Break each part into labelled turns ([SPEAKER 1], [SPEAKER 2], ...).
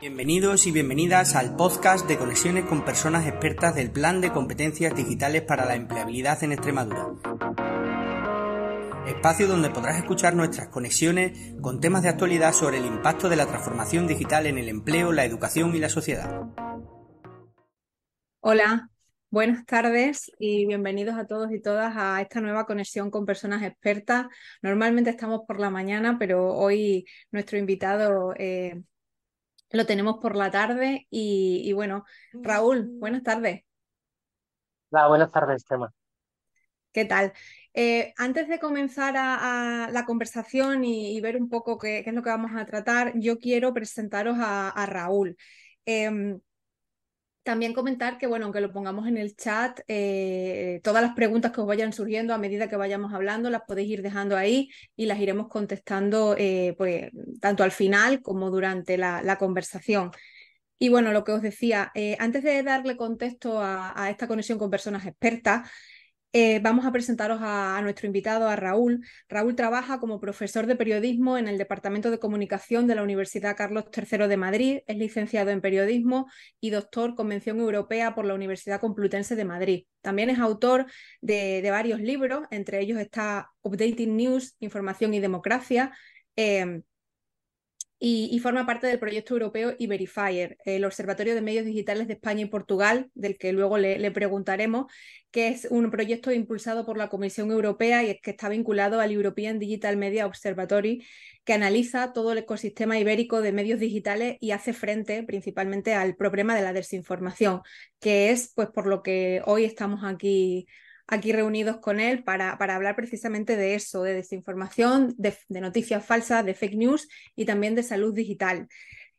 [SPEAKER 1] Bienvenidos y bienvenidas al podcast de conexiones con personas expertas del Plan de Competencias
[SPEAKER 2] Digitales para la Empleabilidad en Extremadura. Espacio donde podrás escuchar nuestras conexiones con temas de actualidad sobre el impacto de la transformación digital en el empleo, la educación y la sociedad. Hola, Buenas tardes y bienvenidos a todos y todas a esta nueva conexión con personas expertas. Normalmente estamos por la mañana, pero hoy nuestro invitado eh, lo tenemos por la tarde. Y, bueno, Raúl, mm. buenas tardes.
[SPEAKER 1] Hola, buenas tardes, Tema.
[SPEAKER 2] ¿Qué tal? Eh, antes de comenzar a, la conversación y, ver un poco qué, es lo que vamos a tratar, yo quiero presentaros a, Raúl. Em, también comentar que, bueno, aunque lo pongamos en el chat, eh, todas las preguntas que os vayan surgiendo a medida que vayamos hablando las podéis ir dejando ahí y las iremos contestando eh, pues, tanto al final como durante la, conversación. Y bueno, lo que os decía, eh, antes de darle contexto a esta conexión con personas expertas, eh, vamos a presentaros a, nuestro invitado, a Raúl. Raúl trabaja como profesor de periodismo en el Departamento de Comunicación de la Universidad Carlos III de Madrid, es licenciado en periodismo y doctor Convención Europea por la Universidad Complutense de Madrid. También es autor de, varios libros, entre ellos está Updating News, Información y Democracia. Em, y, forma parte del proyecto europeo Iberifier, el Observatorio de Medios Digitales de España y Portugal, del que luego le, preguntaremos, que es un proyecto impulsado por la Comisión Europea y es que está vinculado al European Digital Media Observatory, que analiza todo el ecosistema ibérico de medios digitales y hace frente principalmente al problema de la desinformación, que es pues por lo que hoy estamos aquí aquí reunidos con él para, para hablar precisamente de eso, de desinformación, de, noticias falsas, de fake news y también de salud digital.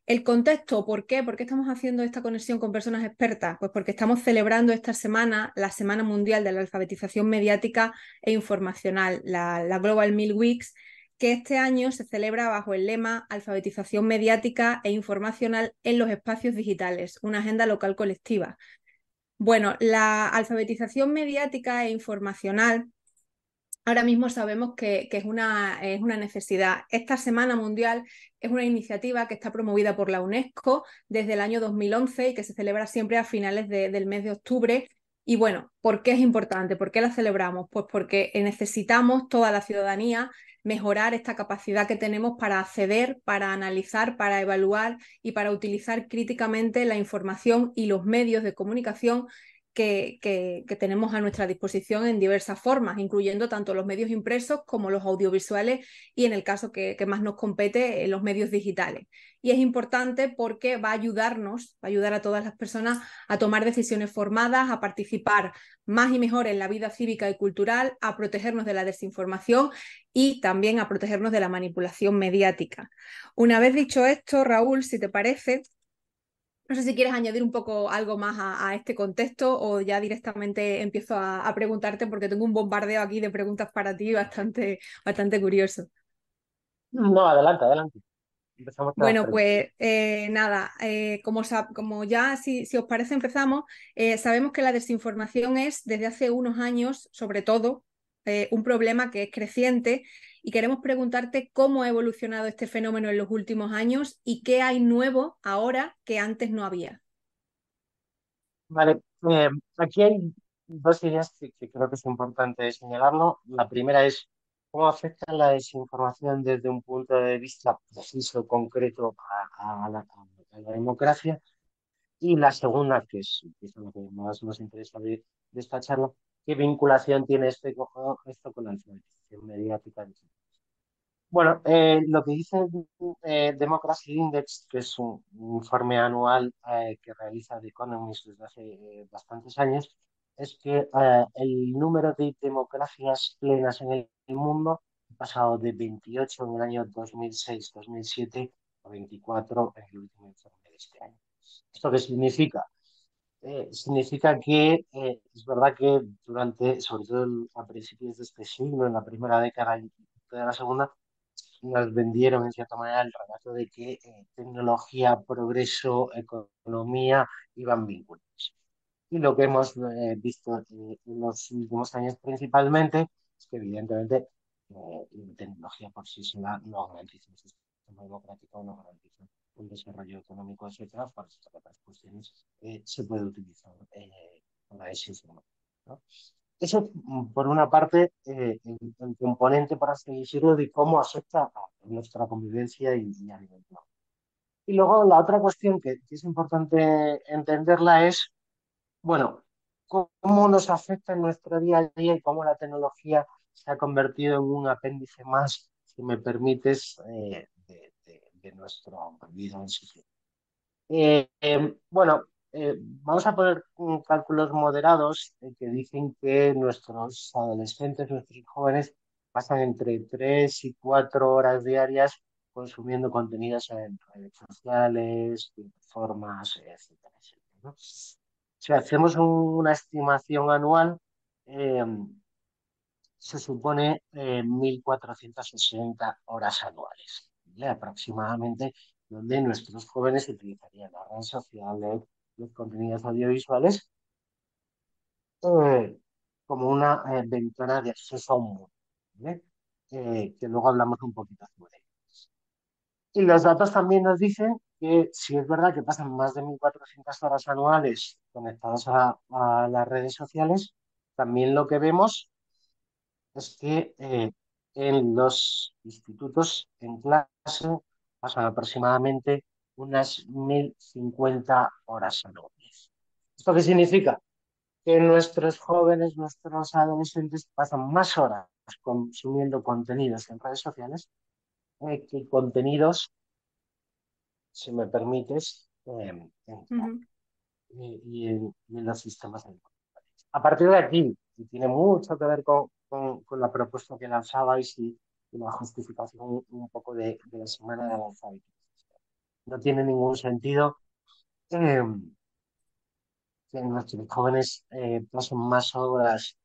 [SPEAKER 2] El contexto, ¿por qué? ¿Por qué estamos haciendo esta conexión con personas expertas? Pues porque estamos celebrando esta semana la Semana Mundial de la Alfabetización Mediática e Informacional, la, la Global Mill Weeks, que este año se celebra bajo el lema Alfabetización Mediática e Informacional en los Espacios Digitales, una agenda local colectiva. Bueno, la alfabetización mediática e informacional ahora mismo sabemos que, que es, una, es, una, necesidad. Esta Semana Mundial es una iniciativa que está promovida por la UNESCO desde el año 2011 y que se celebra siempre a finales del mes de octubre. Y bueno, ¿por qué es importante? ¿Por qué la celebramos? Pues porque necesitamos toda la ciudadanía mejorar esta capacidad que tenemos para acceder, para analizar, para evaluar y para utilizar críticamente la información y los medios de comunicación que, tenemos a nuestra disposición en diversas formas, incluyendo tanto los medios impresos como los audiovisuales y en el caso que, más nos compete, eh, los medios digitales. Y es importante porque va a ayudarnos, va a ayudar a todas las personas a tomar decisiones formadas, a participar más y mejor en la vida cívica y cultural, a protegernos de la desinformación y también a protegernos de la manipulación mediática. Una vez dicho esto, Raúl, si te parece, no sé si quieres añadir un poco algo más a, este contexto o ya directamente empiezo a, preguntarte porque tengo un bombardeo aquí de preguntas para ti bastante, bastante curioso. No,
[SPEAKER 1] adelante, adelante. bueno, pues
[SPEAKER 2] eh, nada, eh, como, ya si, os parece empezamos, eh, sabemos que la desinformación es desde hace unos años, sobre todo, eh, un problema que es creciente y queremos preguntarte cómo ha evolucionado este fenómeno en los últimos años y qué hay nuevo ahora que antes no había.
[SPEAKER 1] Vale, eh, aquí hay dos ideas que, creo que es importante señalarlo La primera es cómo afecta la desinformación desde un punto de vista preciso, concreto a, la, democracia. Y la segunda, que es, lo que más nos interesa de, de esta charla, ¿Qué vinculación tiene esto, con la alfabetización mediática? Bueno, eh, lo que dice el eh, Democracy Index, que es un, informe anual eh, que realiza The Economist desde hace bastantes años, es que el número de democracias plenas en el mundo ha pasado de 28 en el año 2006-2007 a 24 en el último informe de este año. ¿Esto qué significa? Eh, significa que eh, es verdad que durante, sobre todo a principios de este siglo, en la primera década y de la segunda, nos vendieron en cierta manera el relato de que eh, tecnología, progreso, economía iban vinculados. Y lo que hemos visto en los últimos años principalmente es que evidentemente la tecnología por sí sola no garantiza un sistema democrático, no garantiza un desarrollo económico, etc., para estas cuestiones eh, se puede utilizar eh, la ¿no? Eso, mm, por una parte, eh, el, componente, para así decirlo, de cómo afecta a nuestra convivencia y, y a nivel Y luego la otra cuestión que, es importante entenderla es, bueno, cómo nos afecta en nuestro día a día y cómo la tecnología se ha convertido en un apéndice más, si me permites, eh, de nuestro vida en sí. Eh, eh, bueno, eh, vamos a poner mm, cálculos moderados que dicen que nuestros adolescentes, nuestros jóvenes, pasan entre tres y cuatro horas diarias consumiendo contenidos en redes sociales, plataformas, etcétera, Si hacemos una estimación anual, se supone eh, 1.460 horas anuales aproximadamente, donde nuestros jóvenes utilizarían las redes sociales, los contenidos audiovisuales, eh, como una eh, ventana de acceso a un mundo, eh, que luego hablamos un poquito sobre ellos. Y los datos también nos dicen que si es verdad que pasan más de 1.400 horas anuales conectadas a, a, las redes sociales, también lo que vemos es que en los institutos, en clase, pasan aproximadamente unas 1050 horas anuales. ¿Esto qué significa? Que nuestros jóvenes, nuestros adolescentes pasan más horas consumiendo contenidos en redes sociales eh, que contenidos, si me permites, em,
[SPEAKER 2] en,
[SPEAKER 1] y, en, en, los sistemas A partir de aquí, y tiene mucho que ver con, con, con la propuesta que lanzabais y, ...la justificación un poco de, la semana de analfabetismo. No tiene ningún sentido que nuestros jóvenes eh, pasen más horas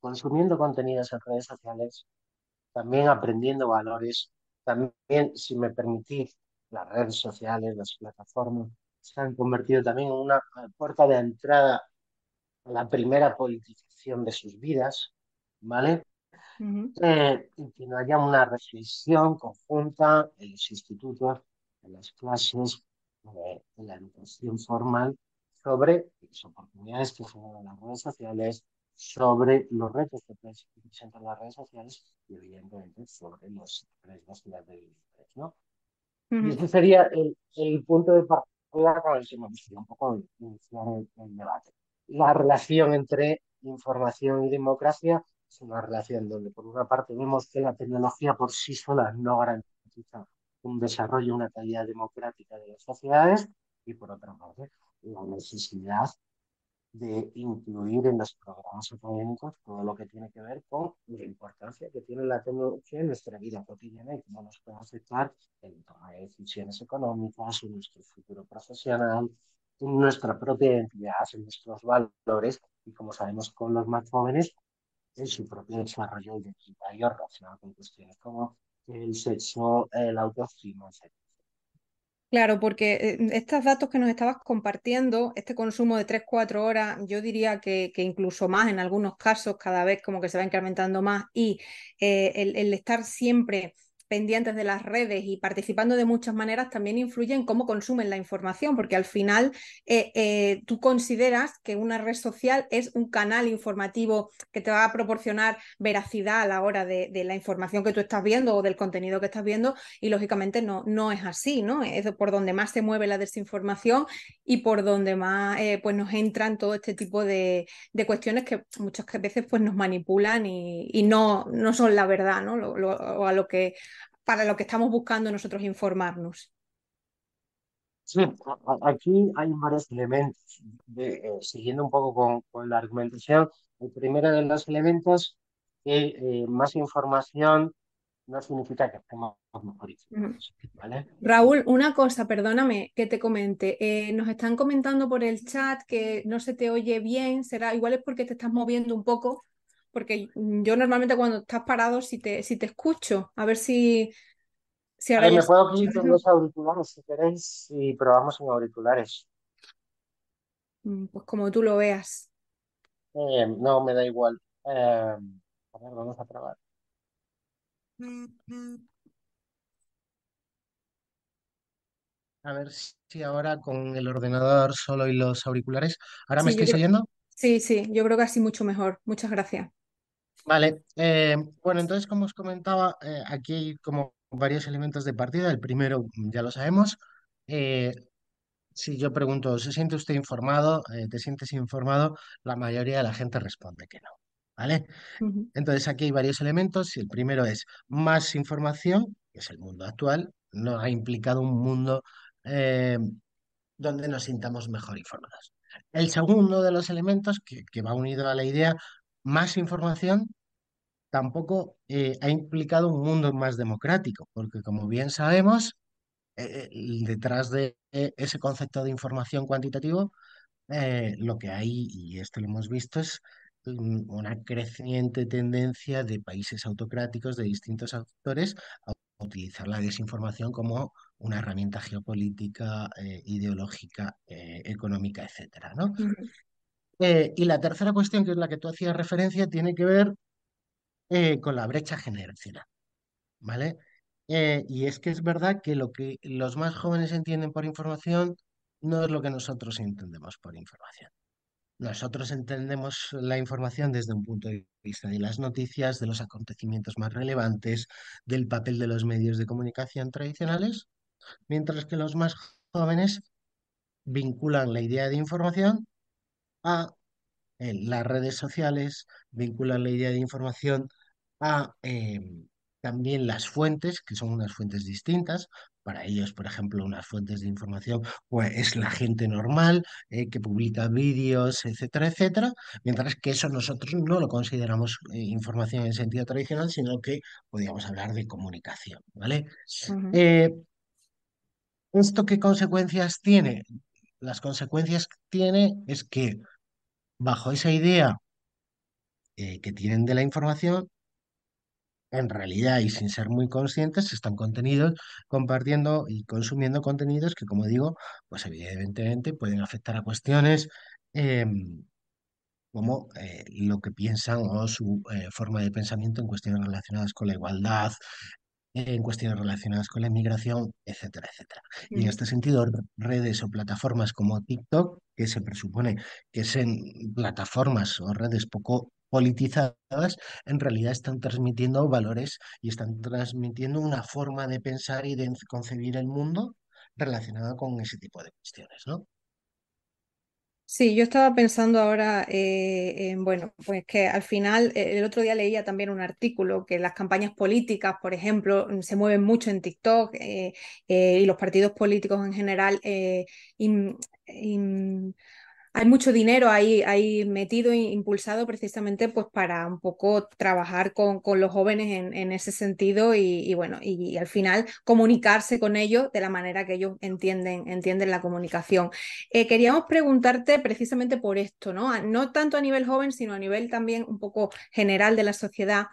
[SPEAKER 1] consumiendo contenidos en redes sociales, también aprendiendo valores, también, si me permitís, las redes sociales, las plataformas, se han convertido también en una puerta de entrada a la primera politización de sus vidas, ¿vale? que eh, no haya una reflexión conjunta en los institutos, en las clases, eh, en la educación formal, sobre las oportunidades que generan las redes sociales, sobre los retos que presentan las redes sociales y evidentemente sobre los riesgos que las ¿no? Y sería el, el punto de partida con el que un poco el debate. La relación entre información y democracia es una relación donde por una parte vemos que la tecnología por sí sola no garantiza un desarrollo, una calidad democrática de las sociedades y por otra parte la necesidad de incluir en los programas económicos todo lo que tiene que ver con la importancia que tiene la tecnología en nuestra vida cotidiana y cómo nos puede afectar en toma decisiones económicas, en nuestro futuro profesional, en nuestra propia identidad, en nuestros valores. Y como sabemos con los más jóvenes, en su propio desarrollo mayor relacionado con cuestiones como el sexo, el autoestima, etc.
[SPEAKER 2] Claro, porque eh, estos datos que nos estabas compartiendo, este consumo de 3-4 horas, yo diría que, incluso más en algunos casos, cada vez como que se va incrementando más, y eh, el, el estar siempre pendientes de las redes y participando de muchas maneras también influyen en cómo consumen la información, porque al final eh, eh, tú consideras que una red social es un canal informativo que te va a proporcionar veracidad a la hora de, la información que tú estás viendo o del contenido que estás viendo y lógicamente no, no es así, ¿no? Es por donde más se mueve la desinformación y por donde más eh, pues nos entran todo este tipo de, cuestiones que muchas veces pues nos manipulan y, no, no son la verdad, ¿no? o a lo que para lo que estamos buscando nosotros informarnos?
[SPEAKER 1] Sí, aquí hay varios elementos. De, eh, siguiendo un poco con, la argumentación, el primero de los elementos es eh, más información no significa que estemos mejor ¿vale?
[SPEAKER 2] Raúl, una cosa, perdóname que te comente. Eh, nos están comentando por el chat que no se te oye bien, será igual es porque te estás moviendo un poco porque yo normalmente cuando estás parado, si te, si te escucho, a ver si... si ahora me puedo quitar los
[SPEAKER 1] auriculares si queréis y probamos en auriculares.
[SPEAKER 2] Mm, pues como tú lo veas.
[SPEAKER 1] Eh, no, me da igual. Em, a ver, vamos a probar. A ver si ahora con el ordenador solo y los auriculares. ¿Ahora me estáis oyendo?
[SPEAKER 2] Sí, sí, yo creo que así mucho mejor. Muchas gracias.
[SPEAKER 1] Vale, eh, bueno, entonces como os comentaba, eh, aquí hay como varios elementos de partida. El primero, ya lo sabemos. Eh, si yo pregunto, ¿se siente usted informado? ¿te sientes informado? La mayoría de la gente responde que no, ¿vale? Entonces aquí hay varios elementos y el primero es más información, que es el mundo actual, no ha implicado un mundo donde nos sintamos mejor informados. El segundo de los elementos que, que va unido a la idea más información tampoco eh, ha implicado un mundo más democrático, porque como bien sabemos, eh, eh, detrás de ese concepto de información cuantitativo, lo que hay, y esto lo hemos visto, es mm, una creciente tendencia de países autocráticos de distintos actores a utilizar la desinformación como una herramienta geopolítica, ideológica, económica, etcétera, ¿no? Eh, y la tercera cuestión, que es la que tú hacías referencia, tiene que ver eh, con la brecha generacional. ¿Vale? Eh, y es que es verdad que lo que los más jóvenes entienden por información no es lo que nosotros entendemos por información. Nosotros entendemos la información desde un punto de vista de las noticias, de los acontecimientos más relevantes, del papel de los medios de comunicación tradicionales, mientras que los más jóvenes vinculan la idea de información a las redes sociales, vinculan la idea de información a em, también las fuentes, que son unas fuentes distintas. Para ellos, por ejemplo, unas fuentes de información pues, es la gente normal eh, que publica vídeos, etcétera, etcétera, mientras que eso nosotros no lo consideramos eh, información en sentido tradicional, sino que podríamos hablar de comunicación. ¿vale? Eh, ¿Esto qué consecuencias tiene? Las consecuencias tiene es que bajo esa idea eh, que tienen de la información, en realidad y sin ser muy conscientes, están contenidos, compartiendo y consumiendo contenidos que, como digo, pues evidentemente pueden afectar a cuestiones em, como eh, lo que piensan o su eh, forma de pensamiento en cuestiones relacionadas con la igualdad, en cuestiones relacionadas con la inmigración, etcétera, etcétera. Y en mm. este sentido, redes o plataformas como TikTok, que se presupone que sean plataformas o redes poco politizadas, en realidad están transmitiendo valores y están transmitiendo una forma de pensar y de concebir el mundo relacionada con ese tipo de cuestiones, ¿no?
[SPEAKER 2] Sí, yo estaba pensando ahora, eh, en, bueno, pues que al final, eh, el otro día leía también un artículo que las campañas políticas, por ejemplo, mm, se mueven mucho en TikTok eh, y los partidos políticos en general hay mucho dinero ahí, ahí metido e impulsado precisamente pues para un poco trabajar con, con los jóvenes en, en ese sentido y, bueno, y, al final comunicarse con ellos de la manera que ellos entienden, entienden la comunicación. Eh, queríamos preguntarte precisamente por esto, ¿no? No tanto a nivel joven, sino a nivel también un poco general de la sociedad.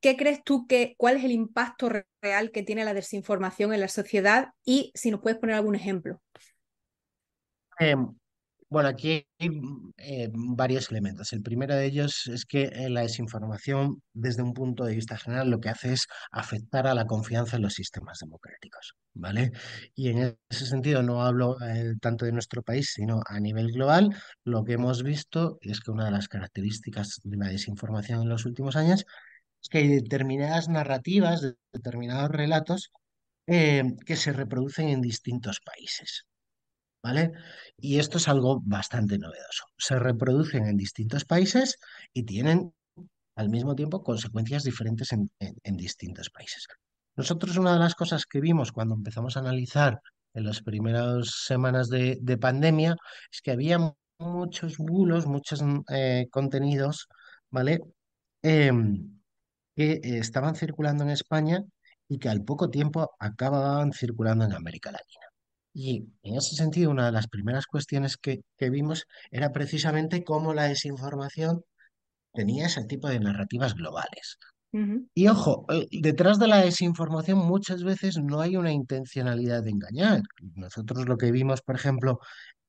[SPEAKER 2] ¿Qué crees tú que, cuál es el impacto real que tiene la desinformación en la sociedad? Y si nos puedes poner algún ejemplo.
[SPEAKER 1] Em, bueno, aquí hay mm, eh, varios elementos. El primero de ellos es que eh, la desinformación, desde un punto de vista general, lo que hace es afectar a la confianza en los sistemas democráticos, ¿vale? Y en ese sentido no hablo eh, tanto de nuestro país, sino a nivel global. Lo que hemos visto es que una de las características de la desinformación en los últimos años es que hay determinadas narrativas, determinados relatos que se reproducen en distintos países. ¿vale? Y esto es algo bastante novedoso. Se reproducen en distintos países y tienen al mismo tiempo consecuencias diferentes en, distintos países. Nosotros una de las cosas que vimos cuando empezamos a analizar en las primeras semanas de, pandemia es que había muchos bulos, muchos mm, eh, contenidos, ¿vale? Em, que estaban circulando en España y que al poco tiempo acababan circulando en América Latina. Y en ese sentido, una de las primeras cuestiones que, vimos era precisamente cómo la desinformación tenía ese tipo de narrativas globales. Y ojo, eh, detrás de la desinformación muchas veces no hay una intencionalidad de engañar. Nosotros lo que vimos, por ejemplo,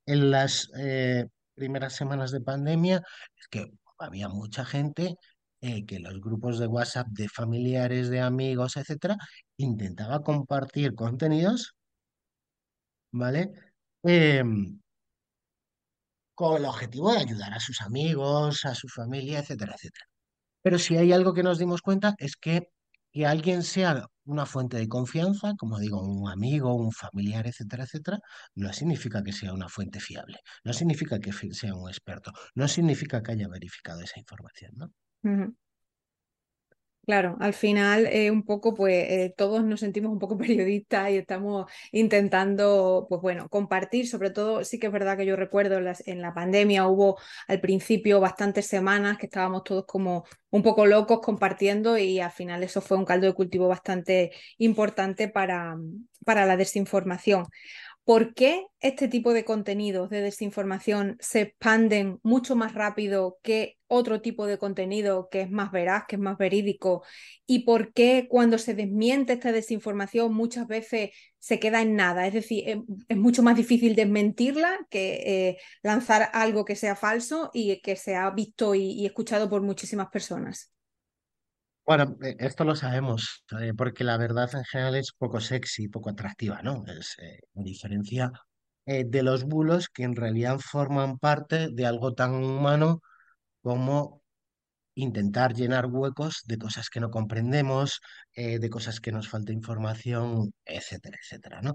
[SPEAKER 1] en las eh, primeras semanas de pandemia es que había mucha gente eh, que los grupos de WhatsApp de familiares, de amigos, etcétera, intentaba compartir contenidos ¿vale? Em, con el objetivo de ayudar a sus amigos, a su familia, etcétera, etcétera. Pero si hay algo que nos dimos cuenta es que que alguien sea una fuente de confianza, como digo, un amigo, un familiar, etcétera, etcétera, no significa que sea una fuente fiable, no significa que sea un experto, no significa que haya verificado esa información,
[SPEAKER 2] ¿no? Claro, al final eh, un poco pues eh, todos nos sentimos un poco periodistas y estamos intentando pues bueno, compartir, sobre todo sí que es verdad que yo recuerdo en la pandemia hubo al principio bastantes semanas que estábamos todos como un poco locos compartiendo y al final eso fue un caldo de cultivo bastante importante para, para la desinformación. ¿Por qué este tipo de contenidos de desinformación se expanden mucho más rápido que otro tipo de contenido que es más veraz, que es más verídico? ¿Y por qué cuando se desmiente esta desinformación muchas veces se queda en nada? Es decir, em, es, mucho más difícil desmentirla que eh, lanzar algo que sea falso y que se ha visto y escuchado por muchísimas personas.
[SPEAKER 1] Bueno, eh, esto lo sabemos, eh, porque la verdad en general es poco sexy, poco atractiva, ¿no? Es una eh, diferencia de los bulos que en realidad forman parte de algo tan humano como intentar llenar huecos de cosas que no comprendemos, de cosas que nos falta información, etcétera, etcétera, ¿no?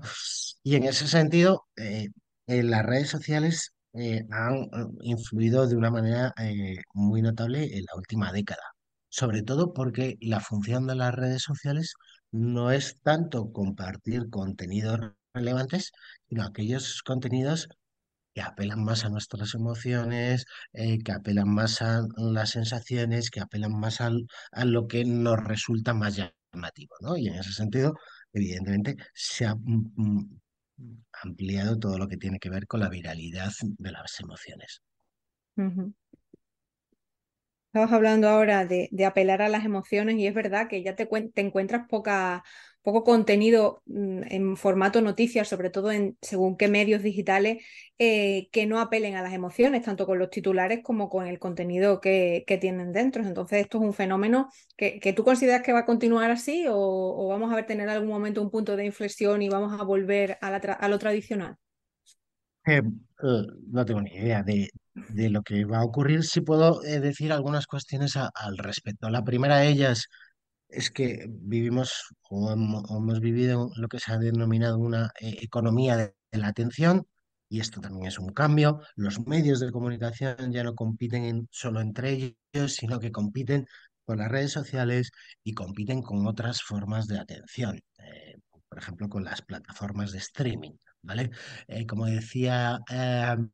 [SPEAKER 1] Y en ese sentido, en las redes sociales han influido de una manera muy notable en la última década sobre todo porque la función de las redes sociales no es tanto compartir contenidos relevantes, sino aquellos contenidos que apelan más a nuestras emociones, eh, que apelan más a las sensaciones, que apelan más a lo que nos resulta más llamativo, ¿no? Y en ese sentido, evidentemente, se ha mm, mm, ampliado todo lo que tiene que ver con la viralidad de las emociones.
[SPEAKER 2] Estabas hablando ahora de, apelar a las emociones y es verdad que ya te, encuentras poco contenido mm, en formato noticias, sobre todo en según qué medios digitales, eh, que no apelen a las emociones, tanto con los titulares como con el contenido que, tienen dentro. Entonces, esto es un fenómeno que, tú consideras que va a continuar así o, vamos a ver tener algún momento un punto de inflexión y vamos a volver a, a lo tradicional.
[SPEAKER 1] Eh, no tengo ni idea de, lo que va a ocurrir. Si puedo eh, decir algunas cuestiones al respecto. La primera de ellas es que vivimos o hemos vivido lo que se ha denominado una eh, economía de, la atención y esto también es un cambio. Los medios de comunicación ya no compiten en- solo entre ellos, sino que compiten con las redes sociales y compiten con otras formas de atención, por ejemplo, con las plataformas de streaming. ¿vale? Eh, como decía em,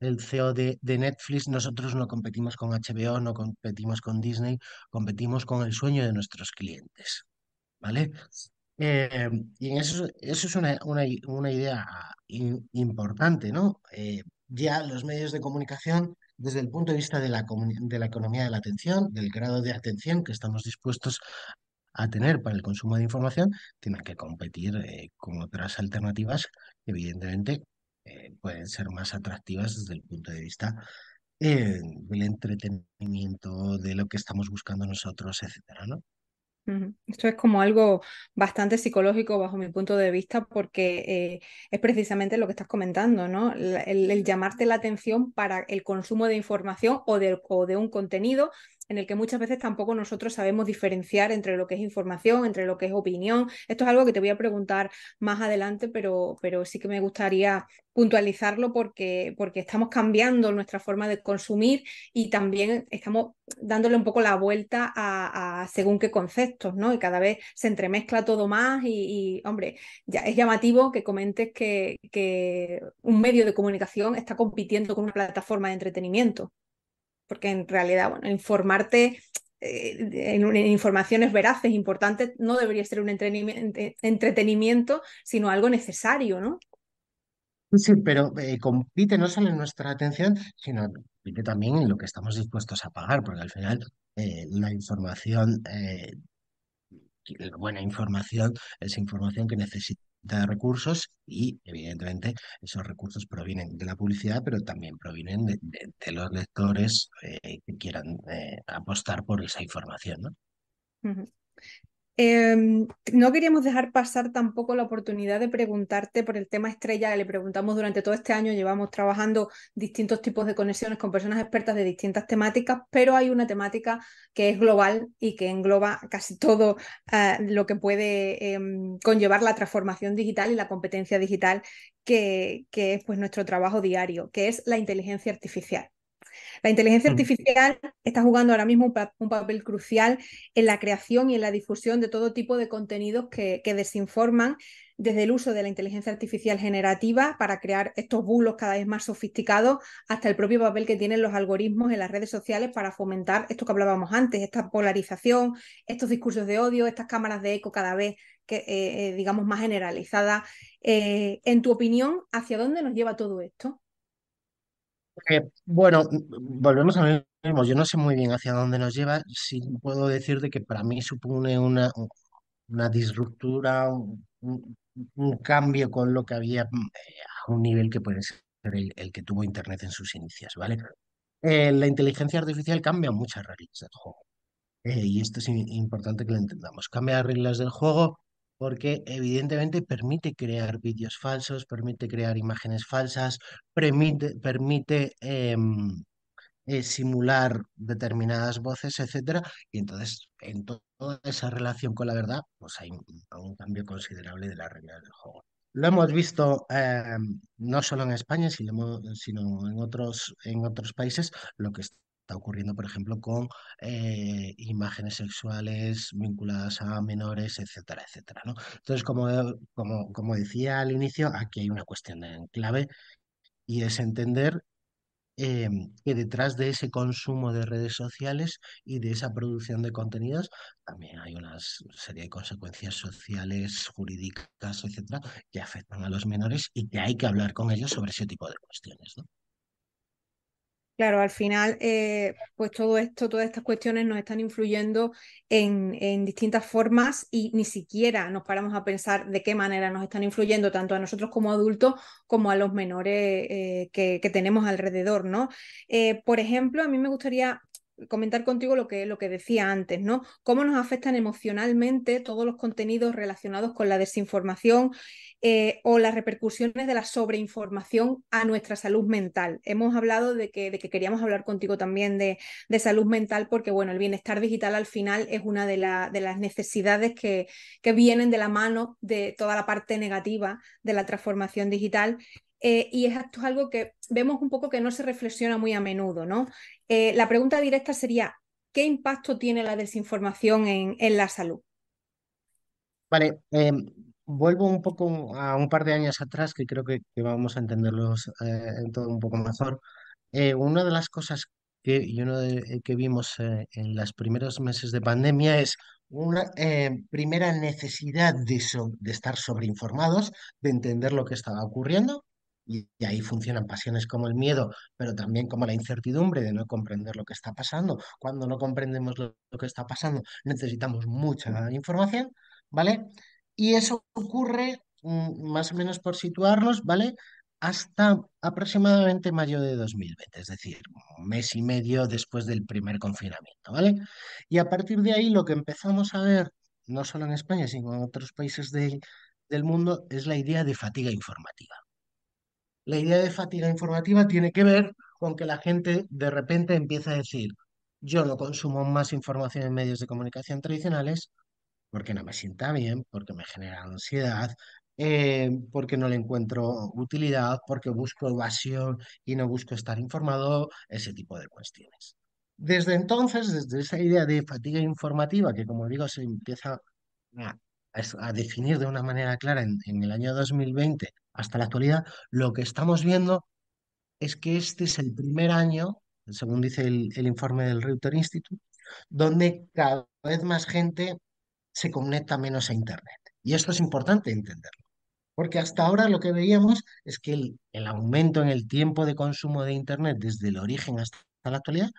[SPEAKER 1] el CEO de, Netflix, nosotros no competimos con HBO, no competimos con Disney, competimos con el sueño de nuestros clientes, ¿vale? Em, y eso, eso es una, una, idea importante, ¿no? Eh, ya los medios de comunicación desde el punto de vista de la, de la, economía de la atención, del grado de atención que estamos dispuestos a tener para el consumo de información, tienes que competir eh, con otras alternativas que evidentemente eh, pueden ser más atractivas desde el punto de vista eh, del entretenimiento, de lo que estamos buscando nosotros, etcétera, ¿no?
[SPEAKER 2] Esto es como algo bastante psicológico bajo mi punto de vista porque es precisamente lo que estás comentando, ¿no? El, llamarte la atención para el consumo de información o o de un contenido en el que muchas veces tampoco nosotros sabemos diferenciar entre lo que es información, entre lo que es opinión. Esto es algo que te voy a preguntar más adelante, pero, pero sí que me gustaría puntualizarlo porque, porque estamos cambiando nuestra forma de consumir y también estamos dándole un poco la vuelta a, según qué conceptos, ¿no? Y cada vez se entremezcla todo más y, hombre, ya es llamativo que comentes que, que un medio de comunicación está compitiendo con una plataforma de entretenimiento porque en realidad, bueno, informarte eh, en, informaciones veraces, e importantes, no debería ser un entretenimiento, sino algo necesario, ¿no?
[SPEAKER 1] Sí, pero eh, compite no solo en nuestra atención, sino compite también en lo que estamos dispuestos a pagar, porque al final eh, la información, la buena información, es información que necesita de recursos y evidentemente esos recursos provienen de la publicidad, pero también provienen de, los lectores eh, que quieran eh, apostar por esa información.
[SPEAKER 2] ¿no? Em, no queríamos dejar pasar tampoco la oportunidad de preguntarte por el tema estrella que le preguntamos durante todo este año. Llevamos trabajando distintos tipos de conexiones con personas expertas de distintas temáticas, pero hay una temática que es global y que engloba casi todo eh, lo que puede em, conllevar la transformación digital y la competencia digital, que, que es pues, nuestro trabajo diario, que es la inteligencia artificial. La inteligencia mm. artificial está jugando ahora mismo un, papel crucial en la creación y en la difusión de todo tipo de contenidos que, desinforman desde el uso de la inteligencia artificial generativa para crear estos bulos cada vez más sofisticados hasta el propio papel que tienen los algoritmos en las redes sociales para fomentar esto que hablábamos antes, esta polarización, estos discursos de odio, estas cámaras de eco cada vez que, eh, eh, digamos, más generalizadas. Eh, en tu opinión, ¿hacia dónde nos lleva todo esto?
[SPEAKER 1] Eh, bueno, volvemos a lo mismo. Yo no sé muy bien hacia dónde nos lleva. si puedo decirte que para mí supone una, una disruptura, un, cambio con lo que había mm, eh, a un nivel que puede ser el, que tuvo Internet en sus inicios, ¿vale? Eh, la inteligencia artificial cambia muchas reglas del juego. y esto es importante que lo entendamos. Cambia las reglas del juego porque evidentemente permite crear vídeos falsos, permite crear imágenes falsas, permite, permite em, eh, simular determinadas voces, etcétera, y entonces en toda esa relación con la verdad, pues hay un, cambio considerable de la realidad del juego. Lo hemos visto em, no solo en España, sino en otros, en otros países, lo que Está ocurriendo, por ejemplo, con eh, imágenes sexuales vinculadas a menores, etcétera, etcétera. ¿no? Entonces, como, como, como decía al inicio, aquí hay una cuestión clave y es entender eh, que detrás de ese consumo de redes sociales y de esa producción de contenidos también hay una serie de consecuencias sociales, jurídicas, etcétera, que afectan a los menores y que hay que hablar con ellos sobre ese tipo de cuestiones. ¿no?
[SPEAKER 2] Claro, al final, eh, pues todo esto, todas estas cuestiones nos están influyendo en, distintas formas y ni siquiera nos paramos a pensar de qué manera nos están influyendo tanto a nosotros como adultos como a los menores eh, que, tenemos alrededor, ¿no? Eh, por ejemplo, a mí me gustaría comentar contigo lo que, lo que decía antes, ¿no? Cómo nos afectan emocionalmente todos los contenidos relacionados con la desinformación eh, o las repercusiones de la sobreinformación a nuestra salud mental. Hemos hablado de que, de que queríamos hablar contigo también de, salud mental porque, bueno, el bienestar digital al final es una de, de las necesidades que, que vienen de la mano de toda la parte negativa de la transformación digital eh, y esto es algo que vemos un poco que no se reflexiona muy a menudo, ¿no? Eh, la pregunta directa sería, ¿qué impacto tiene la desinformación en, la salud?
[SPEAKER 1] Vale, em, vuelvo un poco a un par de años atrás, que creo que, vamos a entenderlos eh, todo un poco mejor. Eh, una de las cosas que, uno que vimos en los primeros meses de pandemia es una em, primera necesidad de estar sobreinformados, de entender lo que estaba ocurriendo y, ahí funcionan pasiones como el miedo, pero también como la incertidumbre de no comprender lo que está pasando. Cuando no comprendemos lo, que está pasando, necesitamos mucha información, ¿vale? Y eso ocurre mm, más o menos por situarnos, ¿vale? Hasta aproximadamente mayo de 2020, es decir, un mes y medio después del primer confinamiento, ¿vale? Y a partir de ahí lo que empezamos a ver, no solo en España, sino en otros países del mundo, es la idea de fatiga informativa la idea de fatiga informativa tiene que ver con que la gente de repente empieza a decir, yo no consumo más información en medios de comunicación tradicionales porque no me sienta bien, porque me genera ansiedad, eh, porque no le encuentro utilidad, porque busco evasión y no busco estar informado, ese tipo de cuestiones. Desde entonces, desde esa idea de fatiga informativa, que como digo, se empieza a a, definir de una manera clara en, el año 2020 hasta la actualidad, lo que estamos viendo es que este es el primer año, según dice el, informe del Reuter Institute, donde cada vez más gente se conecta menos a Internet. Y esto es importante entenderlo, porque hasta ahora lo que veíamos es que el, aumento en el tiempo de consumo de Internet desde el origen hasta la actualidad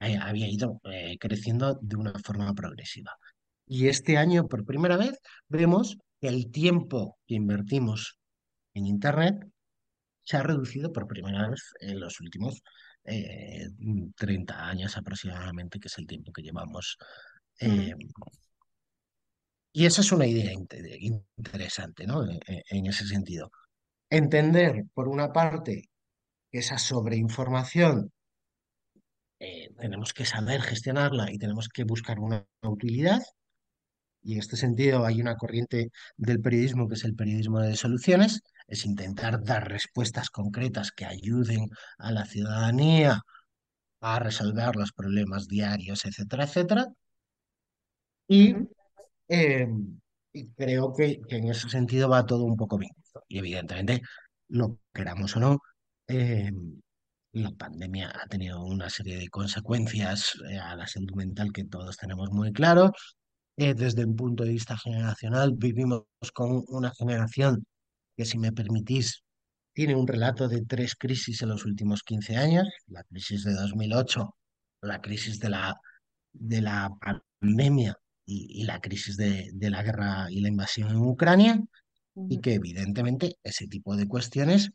[SPEAKER 1] eh, había ido eh, creciendo de una forma progresiva. Y este año, por primera vez, vemos que el tiempo que invertimos en Internet se ha reducido por primera vez en los últimos 30 eh, años aproximadamente, que es el tiempo que llevamos. Mm. Em, y esa es una idea interesante, ¿no? E, e, en, ese sentido. Entender, por una parte, que esa sobreinformación eh, tenemos que saber gestionarla y tenemos que buscar una utilidad, y en este sentido hay una corriente del periodismo que es el periodismo de soluciones, es intentar dar respuestas concretas que ayuden a la ciudadanía a resolver los problemas diarios, etcétera, etcétera. Y, em, creo que, en ese sentido va todo un poco bien. Y evidentemente, lo queramos o no, em, la pandemia ha tenido una serie de consecuencias eh, a la salud mental que todos tenemos muy claro, eh, desde un punto de vista generacional. Vivimos con una generación que, si me permitís, tiene un relato de tres crisis en los últimos 15 años, la crisis de 2008, la crisis de la, de la pandemia y, la crisis de, la guerra y la invasión en Ucrania, y que evidentemente ese tipo de cuestiones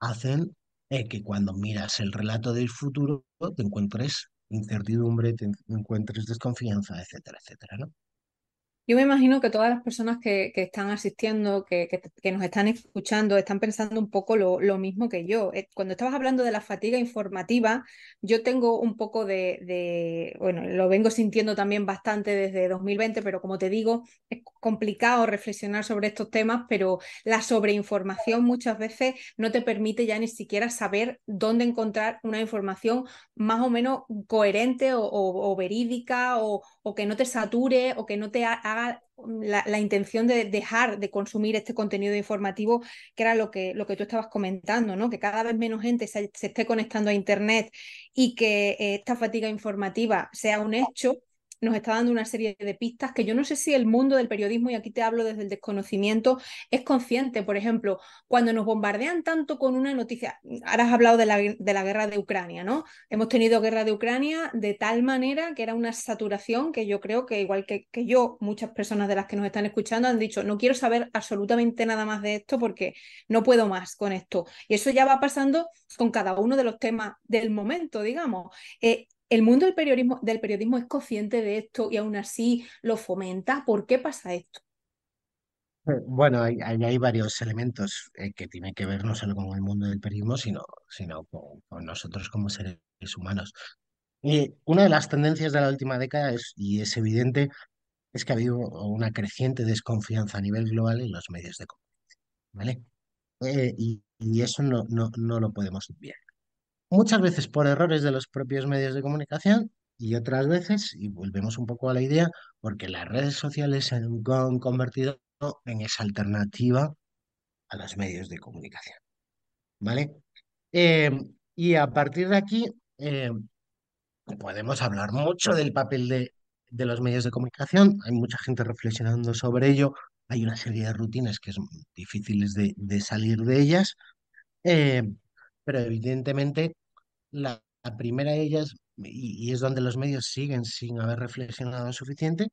[SPEAKER 1] hacen eh, que cuando miras el relato del futuro te encuentres incertidumbre, te encuentres desconfianza, etcétera, etcétera, ¿no?
[SPEAKER 2] Yo me imagino que todas las personas que, están asistiendo, que, nos están escuchando, están pensando un poco lo, mismo que yo. Eh, cuando estabas hablando de la fatiga informativa, yo tengo un poco de, bueno, lo vengo sintiendo también bastante desde 2020, pero como te digo, es complicado reflexionar sobre estos temas, pero la sobreinformación muchas veces no te permite ya ni siquiera saber dónde encontrar una información más o menos coherente o, verídica o, o, que no te sature o que no te... Ha, la, intención de dejar de consumir este contenido informativo, que era lo que, lo que tú estabas comentando, ¿no? que cada vez menos gente se, esté conectando a Internet y que eh, esta fatiga informativa sea un hecho nos está dando una serie de pistas que yo no sé si el mundo del periodismo, y aquí te hablo desde el desconocimiento, es consciente. Por ejemplo, cuando nos bombardean tanto con una noticia, ahora has hablado de la, guerra de Ucrania, ¿no? Hemos tenido guerra de Ucrania de tal manera que era una saturación que yo creo que, igual que, yo, muchas personas de las que nos están escuchando han dicho, no quiero saber absolutamente nada más de esto porque no puedo más con esto. Y eso ya va pasando con cada uno de los temas del momento, digamos. Eh, el mundo del periodismo, del periodismo es consciente de esto y aún así lo fomenta. ¿Por qué pasa esto?
[SPEAKER 1] Eh, bueno, hay, varios elementos eh, que tienen que ver no solo con el mundo del periodismo, sino, sino con, nosotros como seres humanos. Y una de las tendencias de la última década, es, y es evidente, es que ha habido una creciente desconfianza a nivel global en los medios de comunicación. ¿vale? Eh, y, eso no, no, lo podemos obviar muchas veces por errores de los propios medios de comunicación y otras veces, y volvemos un poco a la idea, porque las redes sociales se han convertido en esa alternativa a los medios de comunicación. ¿Vale? Eh, y a partir de aquí eh, podemos hablar mucho del papel de, los medios de comunicación. Hay mucha gente reflexionando sobre ello. Hay una serie de rutinas que son difíciles de, salir de ellas. Eh, pero evidentemente la, primera de ellas, y, es donde los medios siguen sin haber reflexionado suficiente,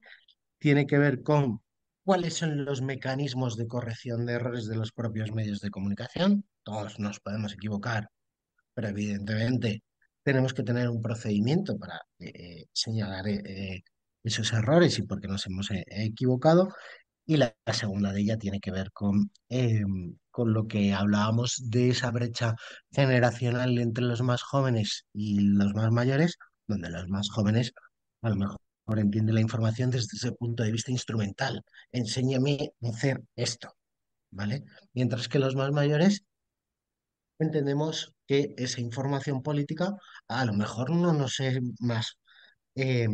[SPEAKER 1] tiene que ver con cuáles son los mecanismos de corrección de errores de los propios medios de comunicación. Todos nos podemos equivocar, pero evidentemente tenemos que tener un procedimiento para eh, señalar eh, esos errores y por qué nos hemos eh, equivocado. Y la, la, segunda de ellas tiene que ver con em, con lo que hablábamos de esa brecha generacional entre los más jóvenes y los más mayores, donde los más jóvenes a lo mejor entienden la información desde ese punto de vista instrumental. Enséñame a hacer esto, ¿vale? Mientras que los más mayores entendemos que esa información política a lo mejor no nos es más eh,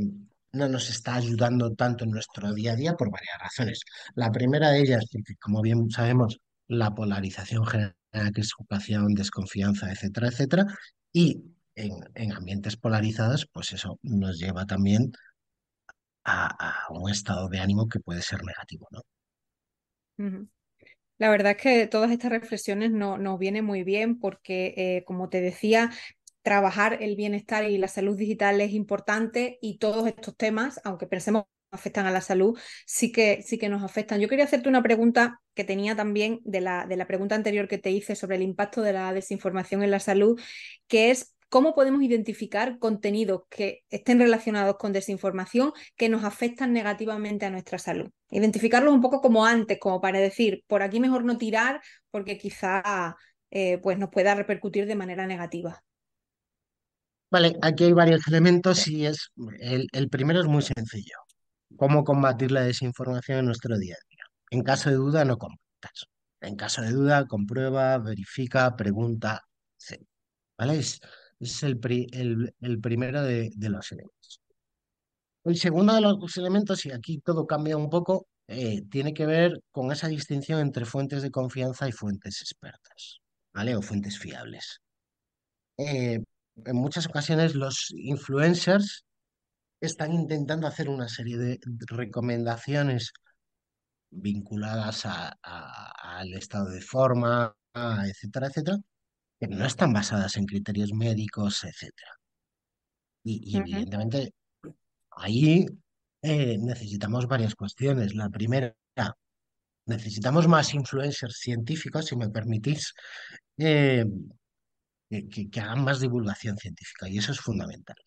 [SPEAKER 1] no nos está ayudando tanto en nuestro día a día por varias razones. La primera de ellas, que como bien sabemos, la polarización general, crispación, desconfianza, etcétera, etcétera. Y en, en, ambientes polarizados, pues eso nos lleva también a, a un estado de ánimo que puede ser negativo, ¿no?
[SPEAKER 2] La verdad es que todas estas reflexiones nos vienen muy bien porque, eh, como te decía, trabajar el bienestar y la salud digital es importante y todos estos temas, aunque pensemos afectan a la salud, sí que, sí que nos afectan. Yo quería hacerte una pregunta que tenía también de la, de la pregunta anterior que te hice sobre el impacto de la desinformación en la salud, que es cómo podemos identificar contenidos que estén relacionados con desinformación que nos afectan negativamente a nuestra salud. Identificarlos un poco como antes, como para decir, por aquí mejor no tirar porque quizá eh, pues nos pueda repercutir de manera negativa.
[SPEAKER 1] Vale, aquí hay varios elementos y es el primero es muy sencillo cómo combatir la desinformación en nuestro día a día. En caso de duda, no compartas. En caso de duda, comprueba, verifica, pregunta, etc. ¿Vale? Es, el, el, primero de, los elementos. El segundo de los elementos, y aquí todo cambia un poco, eh, tiene que ver con esa distinción entre fuentes de confianza y fuentes expertas, ¿vale? O fuentes fiables. Eh, en muchas ocasiones los influencers están intentando hacer una serie de recomendaciones vinculadas al a, estado de forma, etcétera, etcétera, que no están basadas en criterios médicos, etcétera. Y, evidentemente ahí eh, necesitamos varias cuestiones. La primera, necesitamos más influencers científicos, si me permitís, eh, que, que, hagan más divulgación científica y eso es fundamental.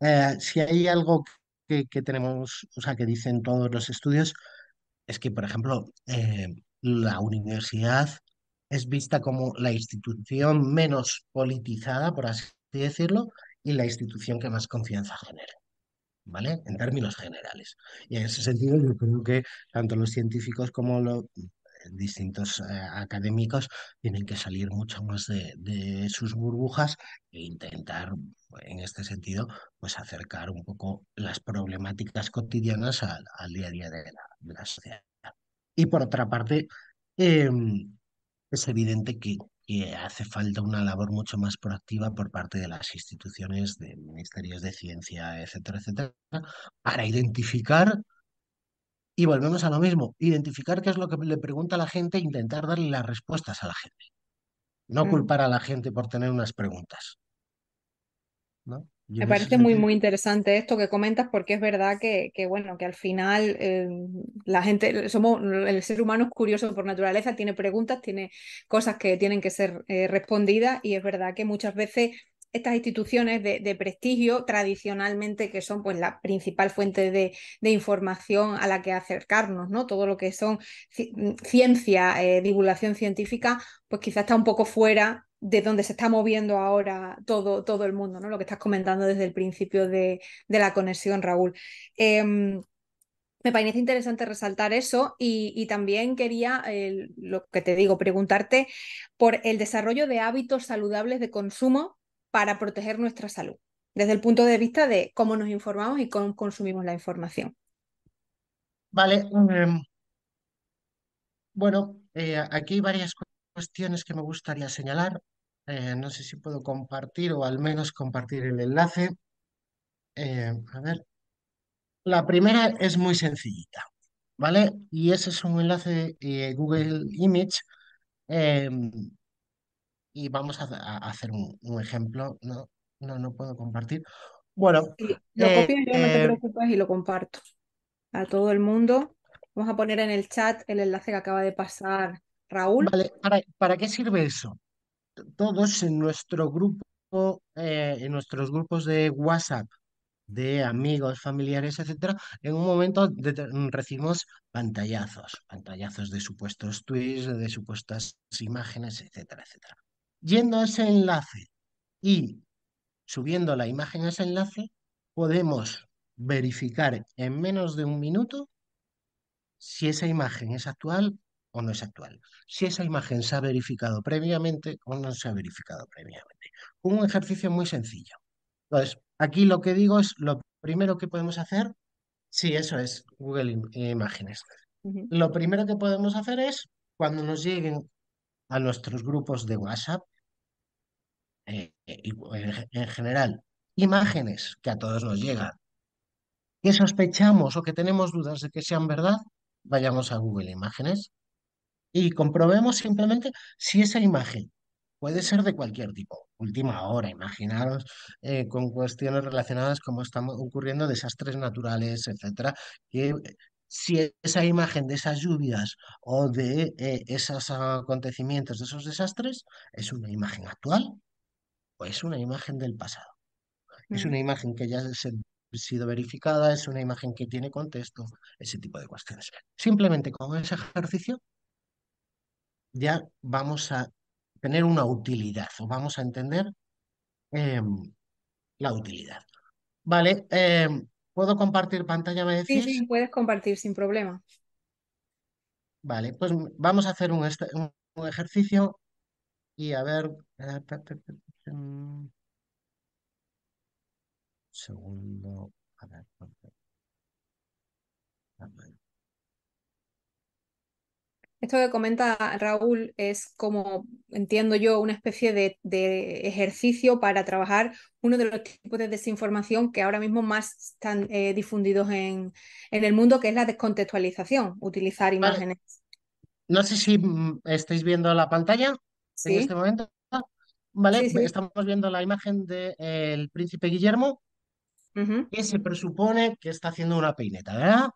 [SPEAKER 1] Eh, si hay algo que, tenemos, o sea, que dicen todos los estudios, es que, por ejemplo, eh, la universidad es vista como la institución menos politizada, por así decirlo, y la institución que más confianza genera. ¿Vale? En términos generales. Y en ese sentido, yo creo que tanto los científicos como los distintos eh, académicos tienen que salir mucho más de, sus burbujas e intentar, en este sentido, pues acercar un poco las problemáticas cotidianas al, día a día de la, sociedad. Y por otra parte, em, es evidente que, que hace falta una labor mucho más proactiva por parte de las instituciones, de ministerios de ciencia, etcétera, etcétera, para identificar y volvemos a lo mismo, identificar qué es lo que le pregunta a la gente e intentar darle las respuestas a la gente. No mm. culpar a la gente por tener unas preguntas. Me parece muy, muy
[SPEAKER 2] interesante esto que comentas porque es verdad que, bueno, que al final eh, la gente, somos, el ser humano es curioso por naturaleza, tiene preguntas, tiene cosas que tienen que ser eh, respondidas y es verdad que muchas veces estas instituciones de, prestigio tradicionalmente que son pues la principal fuente de, información a la que acercarnos, ¿no? Todo lo que son mm, ciencia, eh, divulgación científica, pues quizás está un poco fuera de donde se está moviendo ahora todo, todo el mundo, ¿no? Lo que estás comentando desde el principio de, la conexión, Raúl. Em, me parece interesante resaltar eso y, también quería, lo que te digo, preguntarte por el desarrollo de hábitos saludables de consumo para proteger nuestra salud, desde el punto de vista de cómo nos informamos y cómo consumimos la información.
[SPEAKER 1] Vale. Em, bueno, eh, aquí hay varias cuestiones que me gustaría señalar. Eh, no sé si puedo compartir o al menos compartir el enlace. Eh, a ver. La primera es muy sencillita, ¿vale? Y ese es un enlace de Google Image em, y vamos a, hacer un, ejemplo. No, no, no puedo compartir. Bueno, lo eh, copio no te eh,
[SPEAKER 2] preocupes y lo comparto a todo el mundo. Vamos a poner en el chat el enlace que acaba de pasar Raúl.
[SPEAKER 1] ¿para, qué sirve eso? Todos en nuestro grupo, eh, en nuestros grupos de WhatsApp, de amigos, familiares, etcétera, en un momento recibimos pantallazos, pantallazos de supuestos tweets, de supuestas imágenes, etcétera, etcétera. Yendo a ese enlace y subiendo la imagen a ese enlace, podemos verificar en menos de un minuto si esa imagen es actual o no es actual, si esa imagen se ha verificado previamente o no se ha verificado previamente. Un ejercicio muy sencillo. Entonces, aquí lo que digo es lo primero que podemos hacer, sí, eso es Google Imágenes. Lo primero que podemos hacer es, cuando nos lleguen a nuestros grupos de WhatsApp eh, eh, en general, imágenes que a todos nos llegan, que sospechamos o que tenemos dudas de que sean verdad, vayamos a Google Imágenes y comprobemos simplemente si esa imagen puede ser de cualquier tipo. Última hora, imaginaros, eh, con cuestiones relacionadas como están ocurriendo desastres naturales, etcétera, que si esa imagen de esas lluvias o de eh, esos acontecimientos, de esos desastres, es una imagen actual o es una imagen del pasado. Es mm. una imagen que ya ha sido verificada, es una imagen que tiene contexto, ese tipo de cuestiones. Simplemente con ese ejercicio ya vamos a tener una utilidad o vamos a entender em, la utilidad. Vale, em, ¿Puedo compartir pantalla, me decís? Sí,
[SPEAKER 2] sí, puedes compartir sin problema.
[SPEAKER 1] Vale, pues vamos a hacer un, ejercicio y a ver... Mm. segundo, A ver.
[SPEAKER 2] Esto que comenta Raúl es como, entiendo yo, una especie de, ejercicio para trabajar uno de los tipos de desinformación que ahora mismo más están eh, difundidos en, en, el mundo, que es la descontextualización, utilizar imágenes.
[SPEAKER 1] No sé si mm, estáis viendo la pantalla en este momento. Vale, estamos viendo la imagen del príncipe Guillermo, que se presupone que está haciendo una peineta, ¿verdad?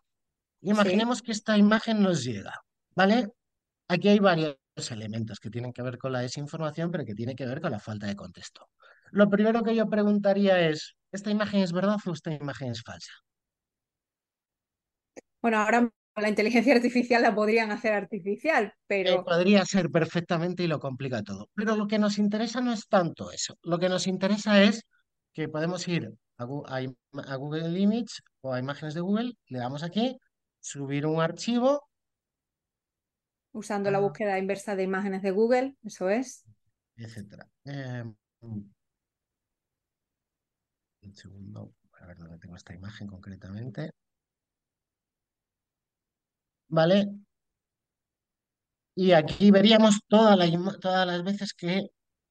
[SPEAKER 1] Imaginemos que esta imagen nos llega. ¿vale? Aquí hay varios elementos que tienen que ver con la desinformación, pero que tienen que ver con la falta de contexto. Lo primero que yo preguntaría es, ¿esta imagen es verdad o esta imagen es falsa?
[SPEAKER 2] Bueno, ahora la inteligencia artificial la podrían hacer artificial, eh, pero...
[SPEAKER 1] podría ser perfectamente y lo complica todo. Pero lo que nos interesa no es tanto eso. Lo que nos interesa es que podemos ir a, Google Image o a imágenes de Google, le damos aquí, subir un archivo
[SPEAKER 2] usando la ah. búsqueda inversa de imágenes de Google, eso es.
[SPEAKER 1] Etcétera. Em, un segundo, a ver dónde tengo esta imagen concretamente. ¿Vale? Y aquí veríamos todas las veces que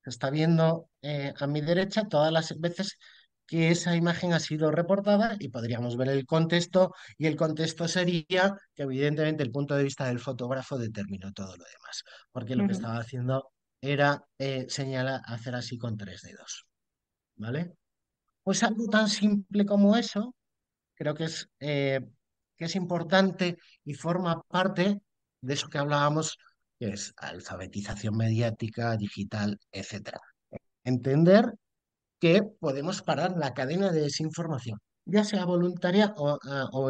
[SPEAKER 1] se está viendo eh, a mi derecha, todas las veces que esa imagen ha sido reportada y podríamos ver el contexto y el contexto sería que evidentemente el punto de vista del fotógrafo determinó todo lo demás, porque lo que estaba haciendo era eh, señalar, hacer así con tres dedos. ¿Vale? Pues algo tan simple como eso, creo que es, eh, que es importante y forma parte de eso que hablábamos, que es alfabetización mediática, digital, etc. Entender que podemos parar la cadena de desinformación, ya sea voluntaria o,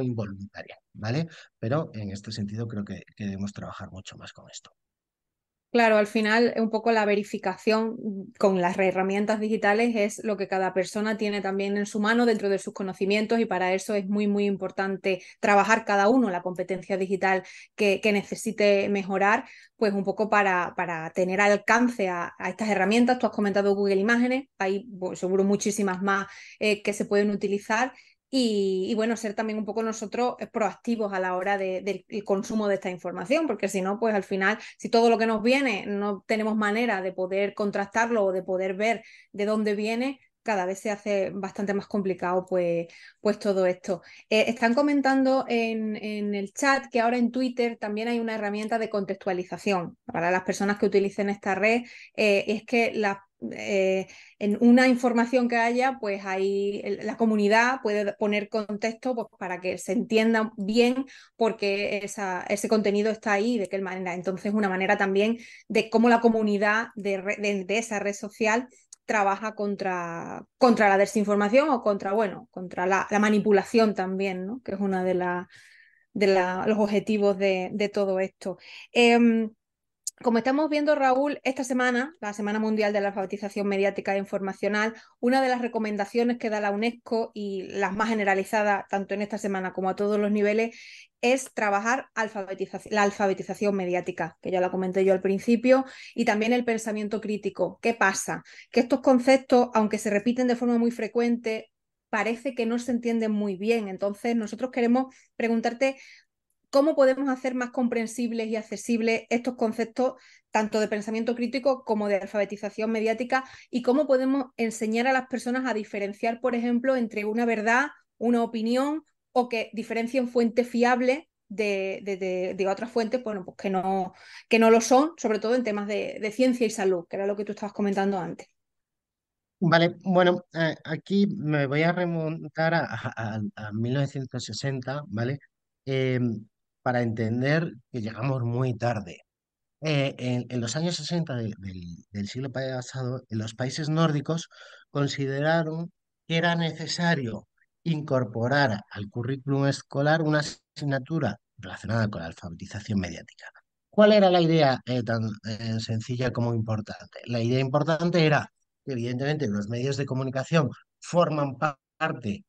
[SPEAKER 1] eh, involuntaria, ¿vale? Pero en este sentido creo que debemos trabajar mucho más con esto.
[SPEAKER 2] Claro, al final un poco la verificación con las herramientas digitales es lo que cada persona tiene también en su mano dentro de sus conocimientos y para eso es muy, muy importante trabajar cada uno la competencia digital que, necesite mejorar, pues un poco para, para tener alcance a, estas herramientas. Tú has comentado Google Imágenes, hay pues, seguro muchísimas más eh, que se pueden utilizar y, bueno, ser también un poco nosotros eh, proactivos a la hora del consumo de esta información, porque si no, pues al final, si todo lo que nos viene no tenemos manera de poder contrastarlo o de poder ver de dónde viene, cada vez se hace bastante más complicado pues, pues todo esto. Eh, están comentando en, en, el chat que ahora en Twitter también hay una herramienta de contextualización para las personas que utilicen esta red. Eh, es que las eh, en una información que haya, pues ahí la comunidad puede poner contexto pues, para que se entienda bien por qué ese contenido está ahí de qué manera. Entonces, una manera también de cómo la comunidad de, esa red social trabaja contra, contra la desinformación o contra, bueno, contra la, manipulación también, ¿no? que es uno de, los objetivos de, todo esto. Em, como estamos viendo, Raúl, esta semana, la Semana Mundial de la Alfabetización Mediática e Informacional, una de las recomendaciones que da la UNESCO y las más generalizadas, tanto en esta semana como a todos los niveles, es trabajar la alfabetización mediática, que ya la comenté yo al principio, y también el pensamiento crítico. ¿Qué pasa? Que estos conceptos, aunque se repiten de forma muy frecuente, parece que no se entienden muy bien. Entonces, nosotros queremos preguntarte cómo podemos hacer más comprensibles y accesibles estos conceptos, tanto de pensamiento crítico como de alfabetización mediática, y cómo podemos enseñar a las personas a diferenciar, por ejemplo, entre una verdad, una opinión, o que diferencien fuentes fiables de, otras fuentes, bueno, pues que no, que no lo son, sobre todo en temas de, ciencia y salud, que era lo que tú estabas comentando antes.
[SPEAKER 1] Vale, bueno, eh, aquí me voy a remontar a, 1960, ¿vale? Em, para entender que llegamos muy tarde. Eh, en, los años 60 del, siglo pasado, en los países nórdicos consideraron que era necesario incorporar al currículum escolar una asignatura relacionada con la alfabetización mediática. ¿Cuál era la idea eh, tan eh, sencilla como importante? La idea importante era que evidentemente los medios de comunicación forman parte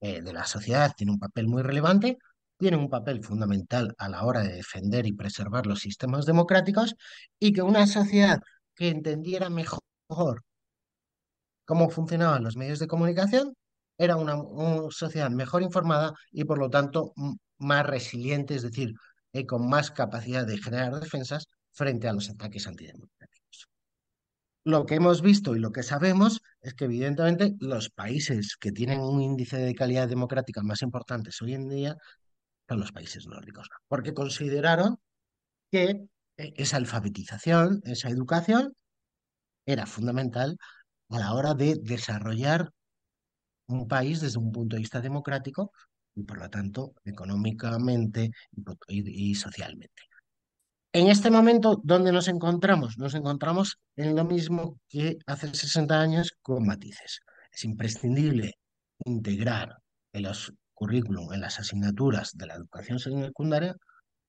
[SPEAKER 1] de la sociedad, tienen un papel muy relevante, tienen un papel fundamental a la hora de defender y preservar los sistemas democráticos y que una sociedad que entendiera mejor cómo funcionaban los medios de comunicación era una, sociedad mejor informada y por lo tanto más resiliente, es decir, eh, con más capacidad de generar defensas frente a los ataques antidemocráticos. Lo que hemos visto y lo que sabemos es que evidentemente los países que tienen un índice de calidad democrática más importantes hoy en día son los países nórdicos, porque consideraron que eh, esa alfabetización, esa educación, era fundamental a la hora de desarrollar un país desde un punto de vista democrático y, por lo tanto, económicamente y, y socialmente. En este momento, ¿dónde nos encontramos? Nos encontramos en lo mismo que hace 60 años con matices. Es imprescindible integrar en los currículum en las asignaturas de la educación secundaria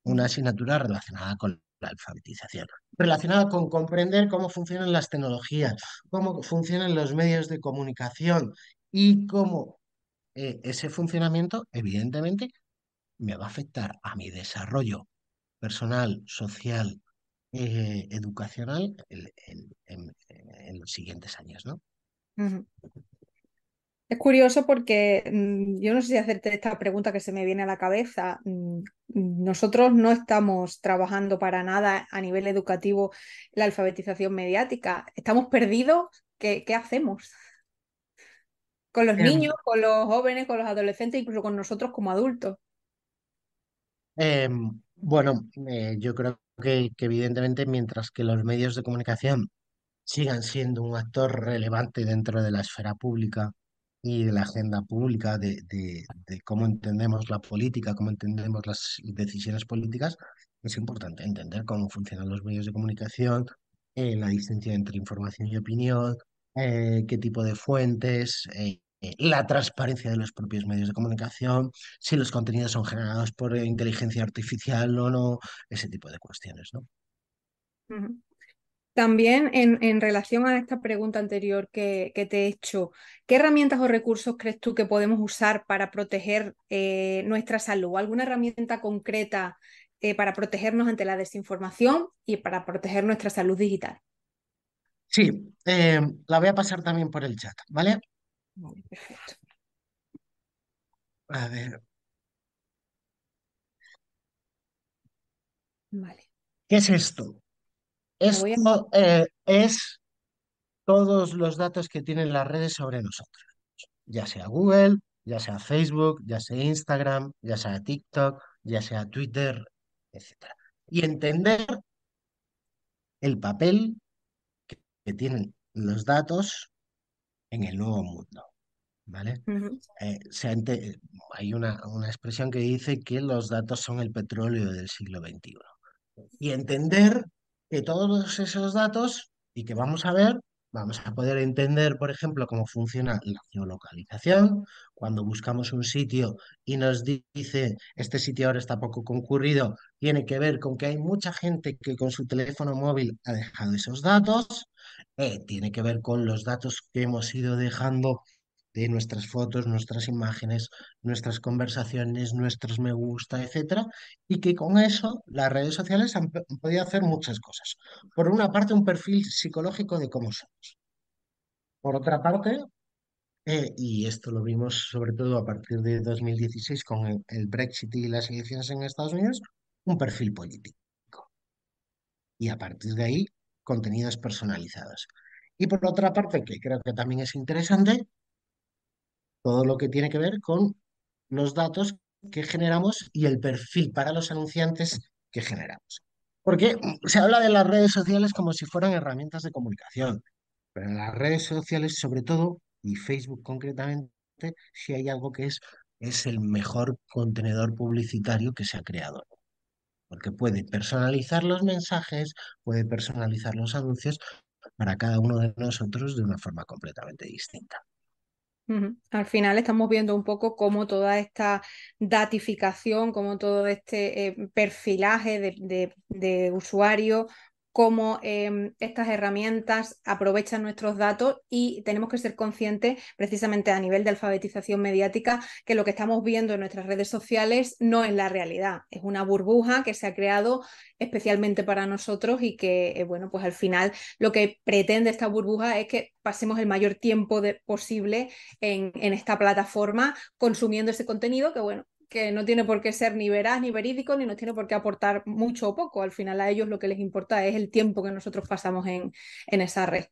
[SPEAKER 1] una asignatura relacionada con la alfabetización, relacionada con comprender cómo funcionan las tecnologías, cómo funcionan los medios de comunicación y cómo eh, ese funcionamiento, evidentemente, me va a afectar a mi desarrollo personal, social, eh, educacional en, los siguientes años, ¿no?
[SPEAKER 2] Es curioso porque mm, yo no sé si hacerte esta pregunta que se me viene a la cabeza. Mm, nosotros no estamos trabajando para nada a nivel educativo la alfabetización mediática. ¿Estamos perdidos? ¿Qué, hacemos? Con los em. niños, con los jóvenes, con los adolescentes, incluso con nosotros como adultos.
[SPEAKER 1] Em, bueno, eh, yo creo que evidentemente mientras que los medios de comunicación sigan siendo un actor relevante dentro de la esfera pública, y de la agenda pública, de, cómo entendemos la política, cómo entendemos las decisiones políticas, es importante entender cómo funcionan los medios de comunicación, eh, la distancia entre información y opinión, eh, qué tipo de fuentes, eh, la transparencia de los propios medios de comunicación, si los contenidos son generados por inteligencia artificial o no, ese tipo de cuestiones, ¿no?
[SPEAKER 2] También en, relación a esta pregunta anterior que, te he hecho, ¿qué herramientas o recursos crees tú que podemos usar para proteger eh, nuestra salud? ¿Alguna herramienta concreta eh, para protegernos ante la desinformación y para proteger nuestra salud digital?
[SPEAKER 1] Sí, eh, la voy a pasar también por el chat, ¿vale? Perfecto. A ver. Vale. ¿Qué es esto? Esto eh, es todos los datos que tienen las redes sobre nosotros, ya sea Google, ya sea Facebook, ya sea Instagram, ya sea TikTok, ya sea Twitter, etc. Y entender el papel que tienen los datos en el nuevo mundo. ¿Vale? Eh, hay una, una expresión que dice que los datos son el petróleo del siglo XXI. Y entender que todos esos datos y que vamos a ver, vamos a poder entender, por ejemplo, cómo funciona la geolocalización, cuando buscamos un sitio y nos dice este sitio ahora está poco concurrido, tiene que ver con que hay mucha gente que con su teléfono móvil ha dejado esos datos, eh, tiene que ver con los datos que hemos ido dejando de nuestras fotos, nuestras imágenes, nuestras conversaciones, nuestros me gusta, etc. y que con eso las redes sociales han podido hacer muchas cosas. Por una parte, un perfil psicológico de cómo somos. Por otra parte, eh, y esto lo vimos sobre todo a partir de 2016 con el Brexit y las elecciones en Estados Unidos, un perfil político. Y a partir de ahí, contenidos personalizados. Y por otra parte, que creo que también es interesante, todo lo que tiene que ver con los datos que generamos y el perfil para los anunciantes que generamos. Porque se habla de las redes sociales como si fueran herramientas de comunicación, pero en las redes sociales sobre todo, y Facebook concretamente, si hay algo que es, es el mejor contenedor publicitario que se ha creado. Porque puede personalizar los mensajes, puede personalizar los anuncios para cada uno de nosotros de una forma completamente distinta.
[SPEAKER 2] Al final estamos viendo un poco cómo toda esta datificación, cómo todo este eh, perfilaje de, de usuario cómo em, estas herramientas aprovechan nuestros datos y tenemos que ser conscientes precisamente a nivel de alfabetización mediática que lo que estamos viendo en nuestras redes sociales no es la realidad, es una burbuja que se ha creado especialmente para nosotros y que, eh, bueno, pues al final lo que pretende esta burbuja es que pasemos el mayor tiempo posible en esta plataforma consumiendo ese contenido que, bueno, que no tiene por qué ser ni veraz ni verídico, ni nos tiene por qué aportar mucho o poco. Al final a ellos lo que les importa es el tiempo que nosotros pasamos en, en esa red.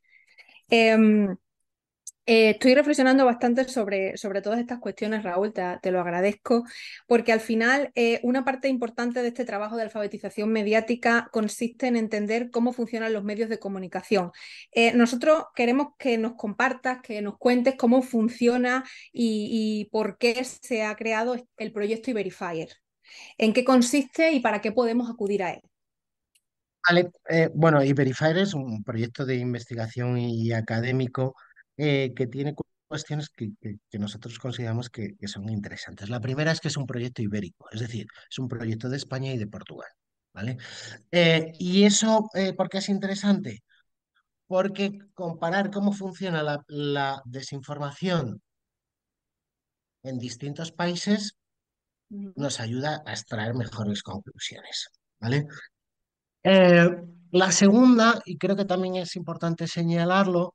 [SPEAKER 2] Em, eh, estoy reflexionando bastante sobre, todas estas cuestiones, Raúl, te, lo agradezco, porque al final eh, una parte importante de este trabajo de alfabetización mediática consiste en entender cómo funcionan los medios de comunicación. Eh, nosotros queremos que nos compartas, que nos cuentes cómo funciona y, y por qué se ha creado el proyecto Iberifier, en qué consiste y para qué podemos acudir a él.
[SPEAKER 1] Vale, bueno, Iberifier es un proyecto de investigación y académico eh, que tiene cuestiones que, nosotros consideramos que, son interesantes. La primera es que es un proyecto ibérico, es decir, es un proyecto de España y de Portugal. ¿vale? Eh, ¿Y eso eh, por qué es interesante? Porque comparar cómo funciona la, desinformación en distintos países nos ayuda a extraer mejores conclusiones. ¿vale? la segunda, y creo que también es importante señalarlo,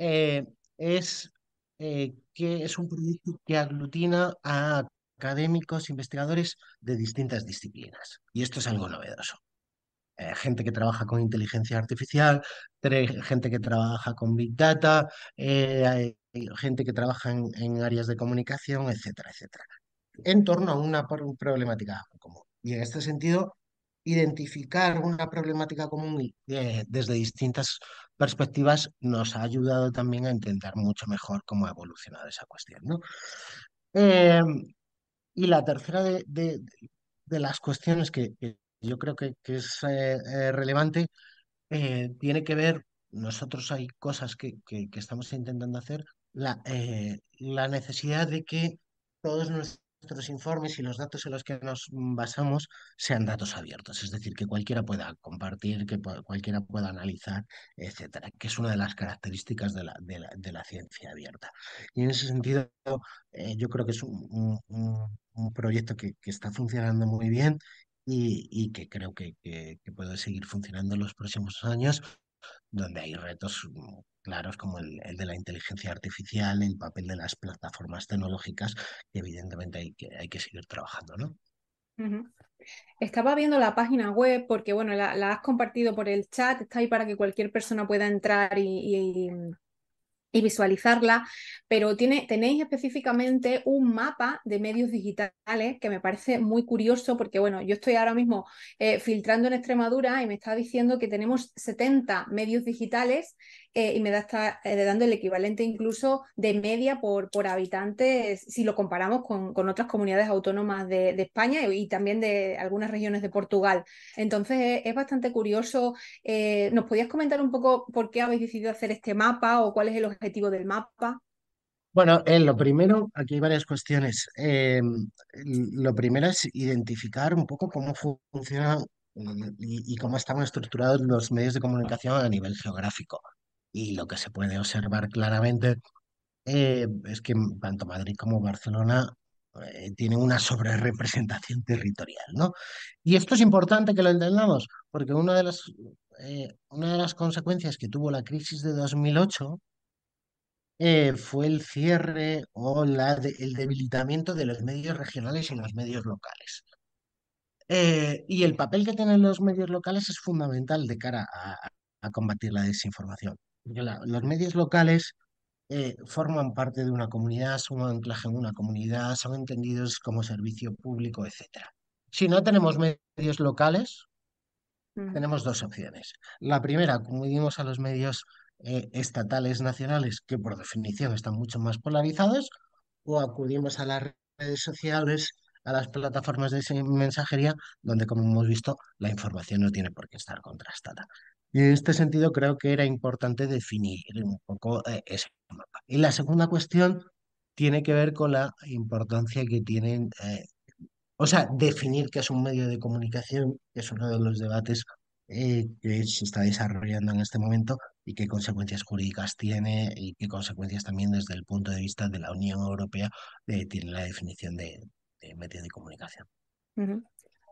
[SPEAKER 1] eh, es eh, que es un proyecto que aglutina a académicos, investigadores de distintas disciplinas. Y esto es algo novedoso. Eh, gente que trabaja con inteligencia artificial, gente que trabaja con big data, gente que trabaja en, en, áreas de comunicación, etcétera, etcétera. En torno a una problemática común. Y en este sentido, identificar una problemática común desde distintas perspectivas nos ha ayudado también a entender mucho mejor cómo ha evolucionado esa cuestión. ¿no? Em, y la tercera de, las cuestiones que yo creo que, que es eh, eh, relevante eh, tiene que ver, nosotros hay cosas que, que, estamos intentando hacer, la, la necesidad de que todos nuestros nuestros informes y los datos en los que nos mm, basamos sean datos abiertos, es decir, que cualquiera pueda compartir, que cualquiera pueda analizar, etcétera, que es una de las características de la, de la, ciencia abierta. Y en ese sentido, eh, yo creo que es un, proyecto que, está funcionando muy bien y, que creo que puede seguir funcionando en los próximos años donde hay retos mm, claros como el, de la inteligencia artificial, el papel de las plataformas tecnológicas, que evidentemente hay que, hay que seguir trabajando, ¿no?
[SPEAKER 2] Estaba viendo la página web porque, bueno, la, la, has compartido por el chat, está ahí para que cualquier persona pueda entrar y, y visualizarla, pero tiene, tenéis específicamente un mapa de medios digitales que me parece muy curioso porque, bueno, yo estoy ahora mismo eh, filtrando en Extremadura y me está diciendo que tenemos 70 medios digitales eh, y me da está eh, dando el equivalente incluso de media por, habitante habitantes si lo comparamos con, otras comunidades autónomas de, España y, también de algunas regiones de Portugal. Entonces es, bastante curioso. Eh, ¿Nos podías comentar un poco por qué habéis decidido hacer este mapa o cuál es el objetivo del mapa?
[SPEAKER 1] Bueno, lo primero, aquí hay varias cuestiones. lo primero es identificar un poco cómo funciona y, y, cómo están estructurados los medios de comunicación a nivel geográfico y lo que se puede observar claramente eh, es que tanto Madrid como Barcelona eh, tienen una sobrerepresentación territorial, ¿no? Y esto es importante que lo entendamos, porque una de las, eh, una de las consecuencias que tuvo la crisis de 2008 fue el cierre o el debilitamiento de los medios regionales y los medios locales. y el papel que tienen los medios locales es fundamental de cara a combatir la desinformación los medios locales eh, forman parte de una comunidad, son un anclaje en una comunidad, son entendidos como servicio público, etc. Si no tenemos medios locales, tenemos dos opciones. La primera, acudimos a los medios eh, estatales nacionales, que por definición están mucho más polarizados, o acudimos a las redes sociales, a las plataformas de mensajería, donde, como hemos visto, la información no tiene por qué estar contrastada. Y En este sentido, creo que era importante definir un poco eh, ese mapa. Y la segunda cuestión tiene que ver con la importancia que tienen, eh, o sea, definir qué es un medio de comunicación, que es uno de los debates eh, que se está desarrollando en este momento y qué consecuencias jurídicas tiene y qué consecuencias también desde el punto de vista de la Unión Europea tiene la definición de, medio de comunicación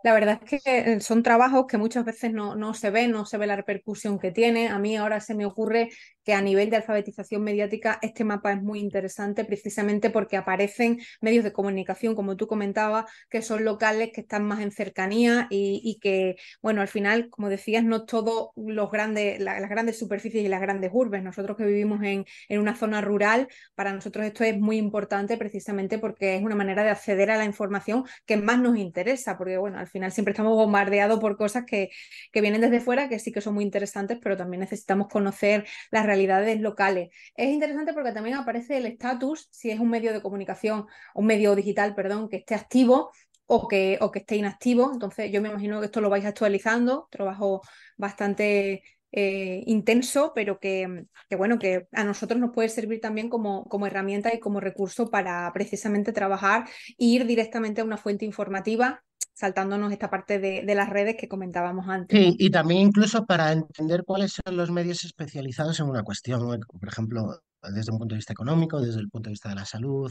[SPEAKER 2] la verdad es que son trabajos que muchas veces no, se ven, no se ve la repercusión que tiene. A mí ahora se me ocurre que a nivel de alfabetización mediática este mapa es muy interesante precisamente porque aparecen medios de comunicación, como tú comentabas, que son locales, que están más en cercanía y, que, bueno, al final, como decías, no todos los grandes, las grandes superficies y las grandes urbes. Nosotros que vivimos en, en, una zona rural, para nosotros esto es muy importante precisamente porque es una manera de acceder a la información que más nos interesa, porque, bueno, al final siempre estamos bombardeados por cosas que, que vienen desde fuera, que sí que son muy interesantes, pero también necesitamos conocer las realidades locales. Es interesante porque también aparece el estatus, si es un medio de comunicación, un medio digital, perdón, que esté activo, o que, o que esté inactivo. Entonces, yo me imagino que esto lo vais actualizando, trabajo bastante eh, intenso, pero que, que, bueno, que a nosotros nos puede servir también como, como herramienta y como recurso para precisamente trabajar e ir directamente a una fuente informativa saltándonos esta parte de, las redes que comentábamos antes. Sí, y
[SPEAKER 1] también incluso para entender cuáles son los medios especializados en una cuestión, por ejemplo, desde un punto de vista económico, desde el punto de vista de la salud,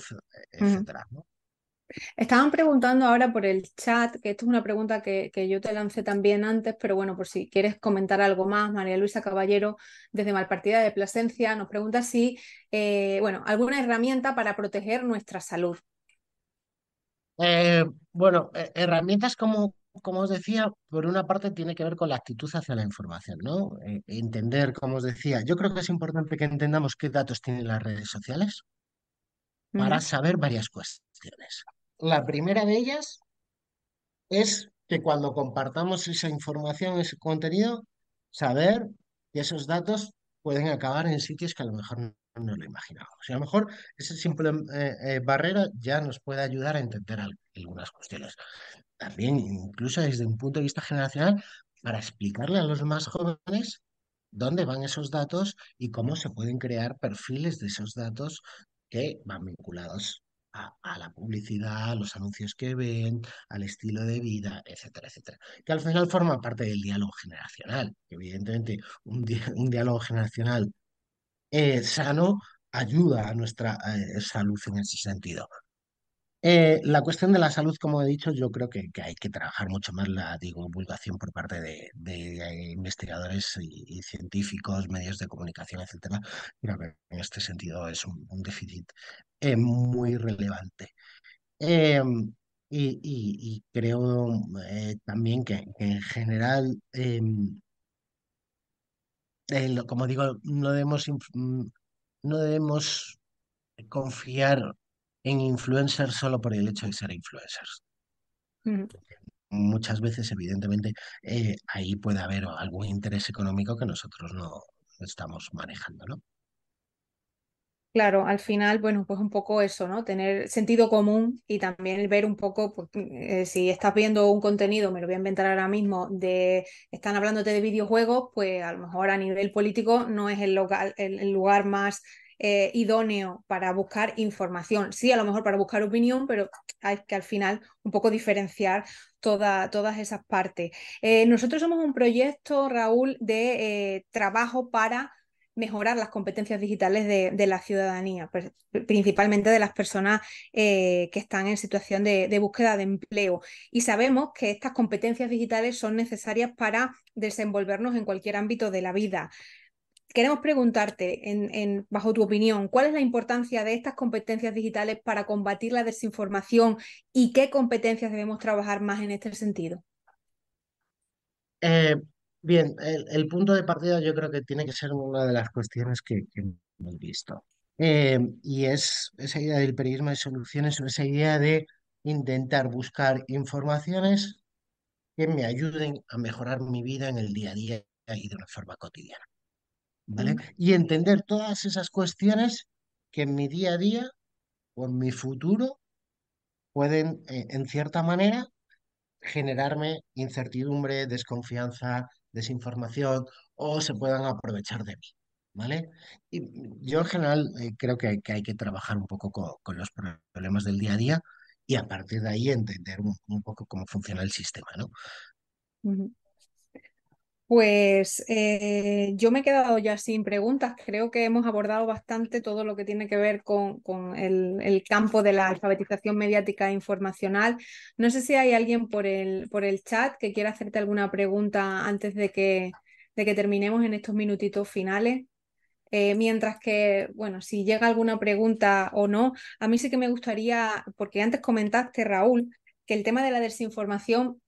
[SPEAKER 2] e-, etcétera. Estaban preguntando ahora por el chat, que esto es una pregunta que, yo te lancé también antes, pero bueno, por si quieres comentar algo más, María Luisa Caballero, desde Malpartida de Plasencia, nos pregunta si, eh, bueno, alguna herramienta para proteger nuestra salud.
[SPEAKER 1] Eh, bueno, eh, herramientas como, como os decía, por una parte tiene que ver con la actitud hacia la información, ¿no? E, entender, como os decía, yo creo que es importante que entendamos qué datos tienen las redes sociales para saber varias cuestiones. La primera de ellas es que cuando compartamos esa información, ese contenido, saber que esos datos pueden acabar en sitios que a lo mejor no no lo imaginábamos. Y a lo mejor esa simple eh, eh, barrera ya nos puede ayudar a entender algunas cuestiones. También, incluso desde un punto de vista generacional, para explicarle a los más jóvenes dónde van esos datos y cómo se pueden crear perfiles de esos datos que van vinculados a, la publicidad, a los anuncios que ven, al estilo de vida, etcétera, etcétera. Que al final forma parte del diálogo generacional. Evidentemente, un diálogo generacional sano ayuda a nuestra eh, salud en ese sentido. Eh, la cuestión de la salud, como he dicho, yo creo que, hay que trabajar mucho más la divulgación por parte de, investigadores y, científicos, medios de comunicación, etc. Creo que en este sentido es un, déficit eh, muy relevante. Em, y, creo también que en general em, eh, como digo, no debemos, mm, no debemos confiar en influencers solo por el hecho de ser influencers. Muchas veces, evidentemente, eh, ahí puede haber algún interés económico que nosotros no estamos manejando, ¿no?
[SPEAKER 2] Claro, al final, bueno, pues un poco eso, ¿no? Tener sentido común y también ver un poco, pues, eh, si estás viendo un contenido, me lo voy a inventar ahora mismo, de están hablándote de videojuegos, pues a lo mejor a nivel político no es el, lugar más eh, idóneo para buscar información. Sí, a lo mejor para buscar opinión, pero hay que al final un poco diferenciar todas esas partes. Eh, nosotros somos un proyecto, Raúl, de trabajo para mejorar las competencias digitales de, la ciudadanía, pues, principalmente de las personas eh, que están en situación de, búsqueda de empleo. Y sabemos que estas competencias digitales son necesarias para desenvolvernos en cualquier ámbito de la vida. Queremos preguntarte, en, bajo tu opinión, ¿cuál es la importancia de estas competencias digitales para combatir la desinformación y qué competencias debemos trabajar más en este sentido?
[SPEAKER 1] Eh, Bien, el, punto de partida yo creo que tiene que ser una de las cuestiones que, hemos visto. Eh, y es esa idea del periodismo de soluciones o esa idea de intentar buscar informaciones que me ayuden a mejorar mi vida en el día a día y de una forma cotidiana. ¿Vale? Y entender todas esas cuestiones que en mi día a día o en mi futuro pueden, eh, en cierta manera, generarme incertidumbre, desconfianza, desinformación o se puedan aprovechar de mí. ¿Vale? Y yo en general eh, creo que hay, que trabajar un poco con, los problemas del día a día y a partir de ahí entender un, poco cómo funciona el sistema,
[SPEAKER 2] ¿no? Pues eh, yo me he quedado ya sin preguntas. Creo que hemos abordado bastante todo lo que tiene que ver con, el, campo de la alfabetización mediática e informacional. No sé si hay alguien por el, por el chat que quiera hacerte alguna pregunta antes de que, de que terminemos en estos minutitos finales. Eh, mientras que, bueno, si llega alguna pregunta o no, a mí sí que me gustaría, porque antes comentaste, Raúl, que el tema de la desinformación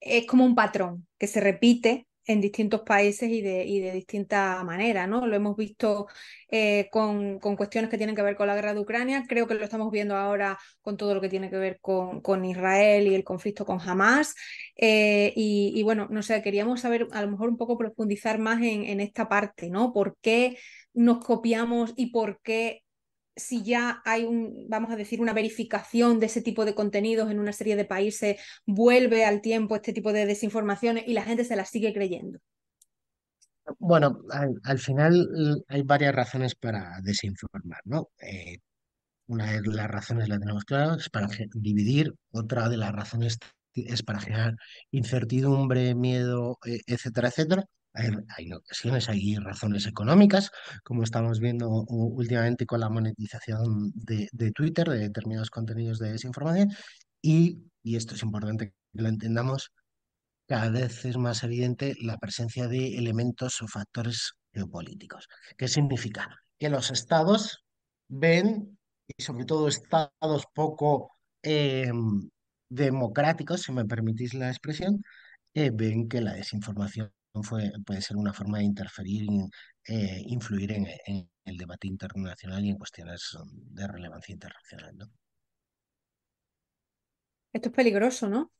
[SPEAKER 2] es como un patrón que se repite en distintos países y de, y de distinta manera, ¿no? Lo hemos visto eh, con, cuestiones que tienen que ver con la guerra de Ucrania, creo que lo estamos viendo ahora con todo lo que tiene que ver con, con Israel y el conflicto con Hamas. Eh, y, bueno, no sé, queríamos saber a lo mejor un poco profundizar más en, en esta parte, ¿no? ¿Por qué nos copiamos y por qué si ya hay un, vamos a decir, una verificación de ese tipo de contenidos en una serie de países, vuelve al tiempo este tipo de desinformaciones y la gente se las sigue creyendo?
[SPEAKER 1] Bueno, al, final hay varias razones para desinformar, ¿no? Eh, una de las razones la tenemos clara, es para dividir, otra de las razones es para generar incertidumbre, miedo, e, etcétera, etcétera. Hay, hay, ocasiones, hay razones económicas, como estamos viendo últimamente con la monetización de, Twitter, de determinados contenidos de desinformación, y, y, esto es importante que lo entendamos, cada vez es más evidente la presencia de elementos o factores geopolíticos. ¿Qué significa? Que los estados ven, y sobre todo estados poco em, democráticos, si me permitís la expresión, eh, ven que la desinformación puede ser una forma de interferir, e influir en, el debate internacional y en cuestiones mm, de relevancia internacional. ¿no?
[SPEAKER 2] Esto es peligroso, ¿no?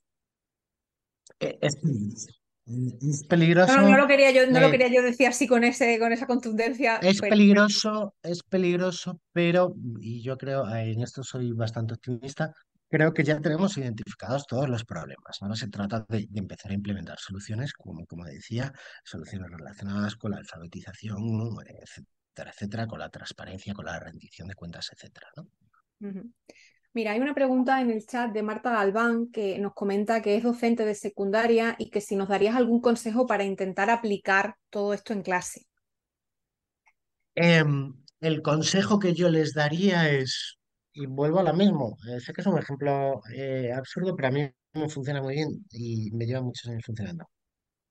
[SPEAKER 1] E, es, peligroso. No, no, lo quería yo, no lo eh, quería
[SPEAKER 2] yo decir así con ese, con esa contundencia. Es
[SPEAKER 1] peligroso, es peligroso, pero, y yo creo, eh, en esto soy bastante optimista, Creo que ya tenemos identificados todos los problemas. Ahora se trata de, empezar a implementar soluciones, como, como decía, soluciones relacionadas con la alfabetización, etcétera, etcétera, con la transparencia, con la rendición de cuentas, etcétera.
[SPEAKER 2] Mira, hay una pregunta en el chat de Marta Galván que nos comenta que es docente de secundaria y que si nos darías algún consejo para intentar aplicar todo esto en clase.
[SPEAKER 1] Em, el consejo que yo les daría es y vuelvo a lo mismo. sé que es un ejemplo eh, absurdo, pero a mí me funciona muy bien y me lleva muchos años funcionando.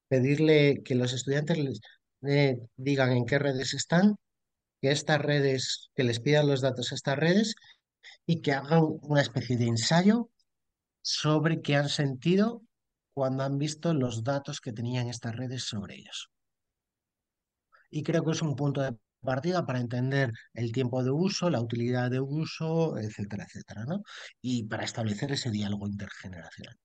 [SPEAKER 1] Pedirle que los estudiantes les eh, digan en qué redes están, que estas redes, que les pidan los datos a estas redes y que hagan una especie de ensayo sobre qué han sentido cuando han visto los datos que tenían estas redes sobre ellos. Y creo que es un punto de partida para entender el tiempo de uso, la utilidad de uso, etcétera, etcétera, ¿no? Y para establecer ese diálogo intergeneracional.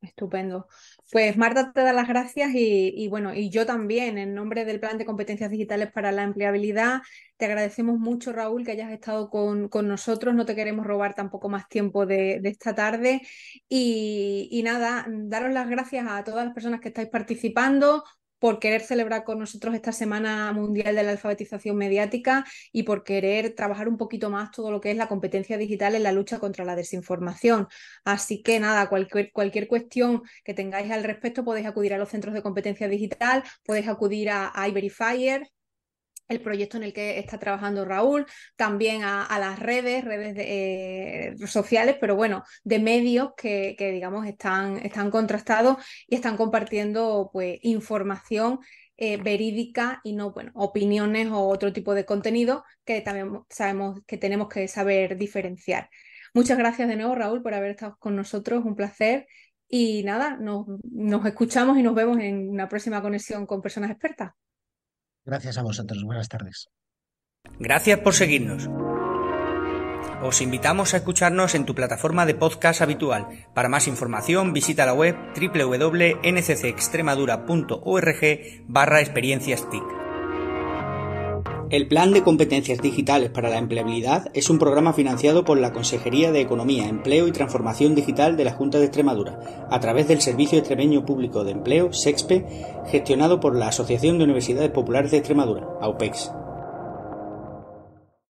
[SPEAKER 2] Estupendo. Pues Marta te da las gracias y, bueno, y yo también, en nombre del Plan de Competencias Digitales para la Empleabilidad, te agradecemos mucho, Raúl, que hayas estado con, nosotros. No te queremos robar tampoco más tiempo de, esta tarde. y, nada, daros las gracias a todas las personas que estáis participando por querer celebrar con nosotros esta Semana Mundial de la Alfabetización Mediática y por querer trabajar un poquito más todo lo que es la competencia digital en la lucha contra la desinformación. Así que nada, cualquier, cualquier cuestión que tengáis al respecto podéis acudir a los centros de competencia digital, podéis acudir a, a el proyecto en el que está trabajando Raúl, también a, las redes, redes eh, sociales, pero bueno, de medios que, digamos están, están contrastados y están compartiendo pues, información eh, verídica y no bueno, opiniones o otro tipo de contenido que también sabemos que tenemos que saber diferenciar. Muchas gracias de nuevo, Raúl, por haber estado con nosotros, un placer. Y nada, nos escuchamos y nos vemos en una próxima conexión con personas expertas.
[SPEAKER 1] Gracias a vosotros. Buenas tardes. Gracias
[SPEAKER 2] por seguirnos. Os invitamos a escucharnos en tu plataforma de podcast habitual. Para más información visita la web www.nccextremadura.org barra experiencias TIC. El Plan de Competencias
[SPEAKER 1] Digitales para la Empleabilidad es un programa financiado por la Consejería de Economía, Empleo y Transformación Digital de la Junta de Extremadura, a través del Servicio Extremeño Público de Empleo, SEXPE, gestionado por la Asociación de Universidades Populares de Extremadura, AUPEX.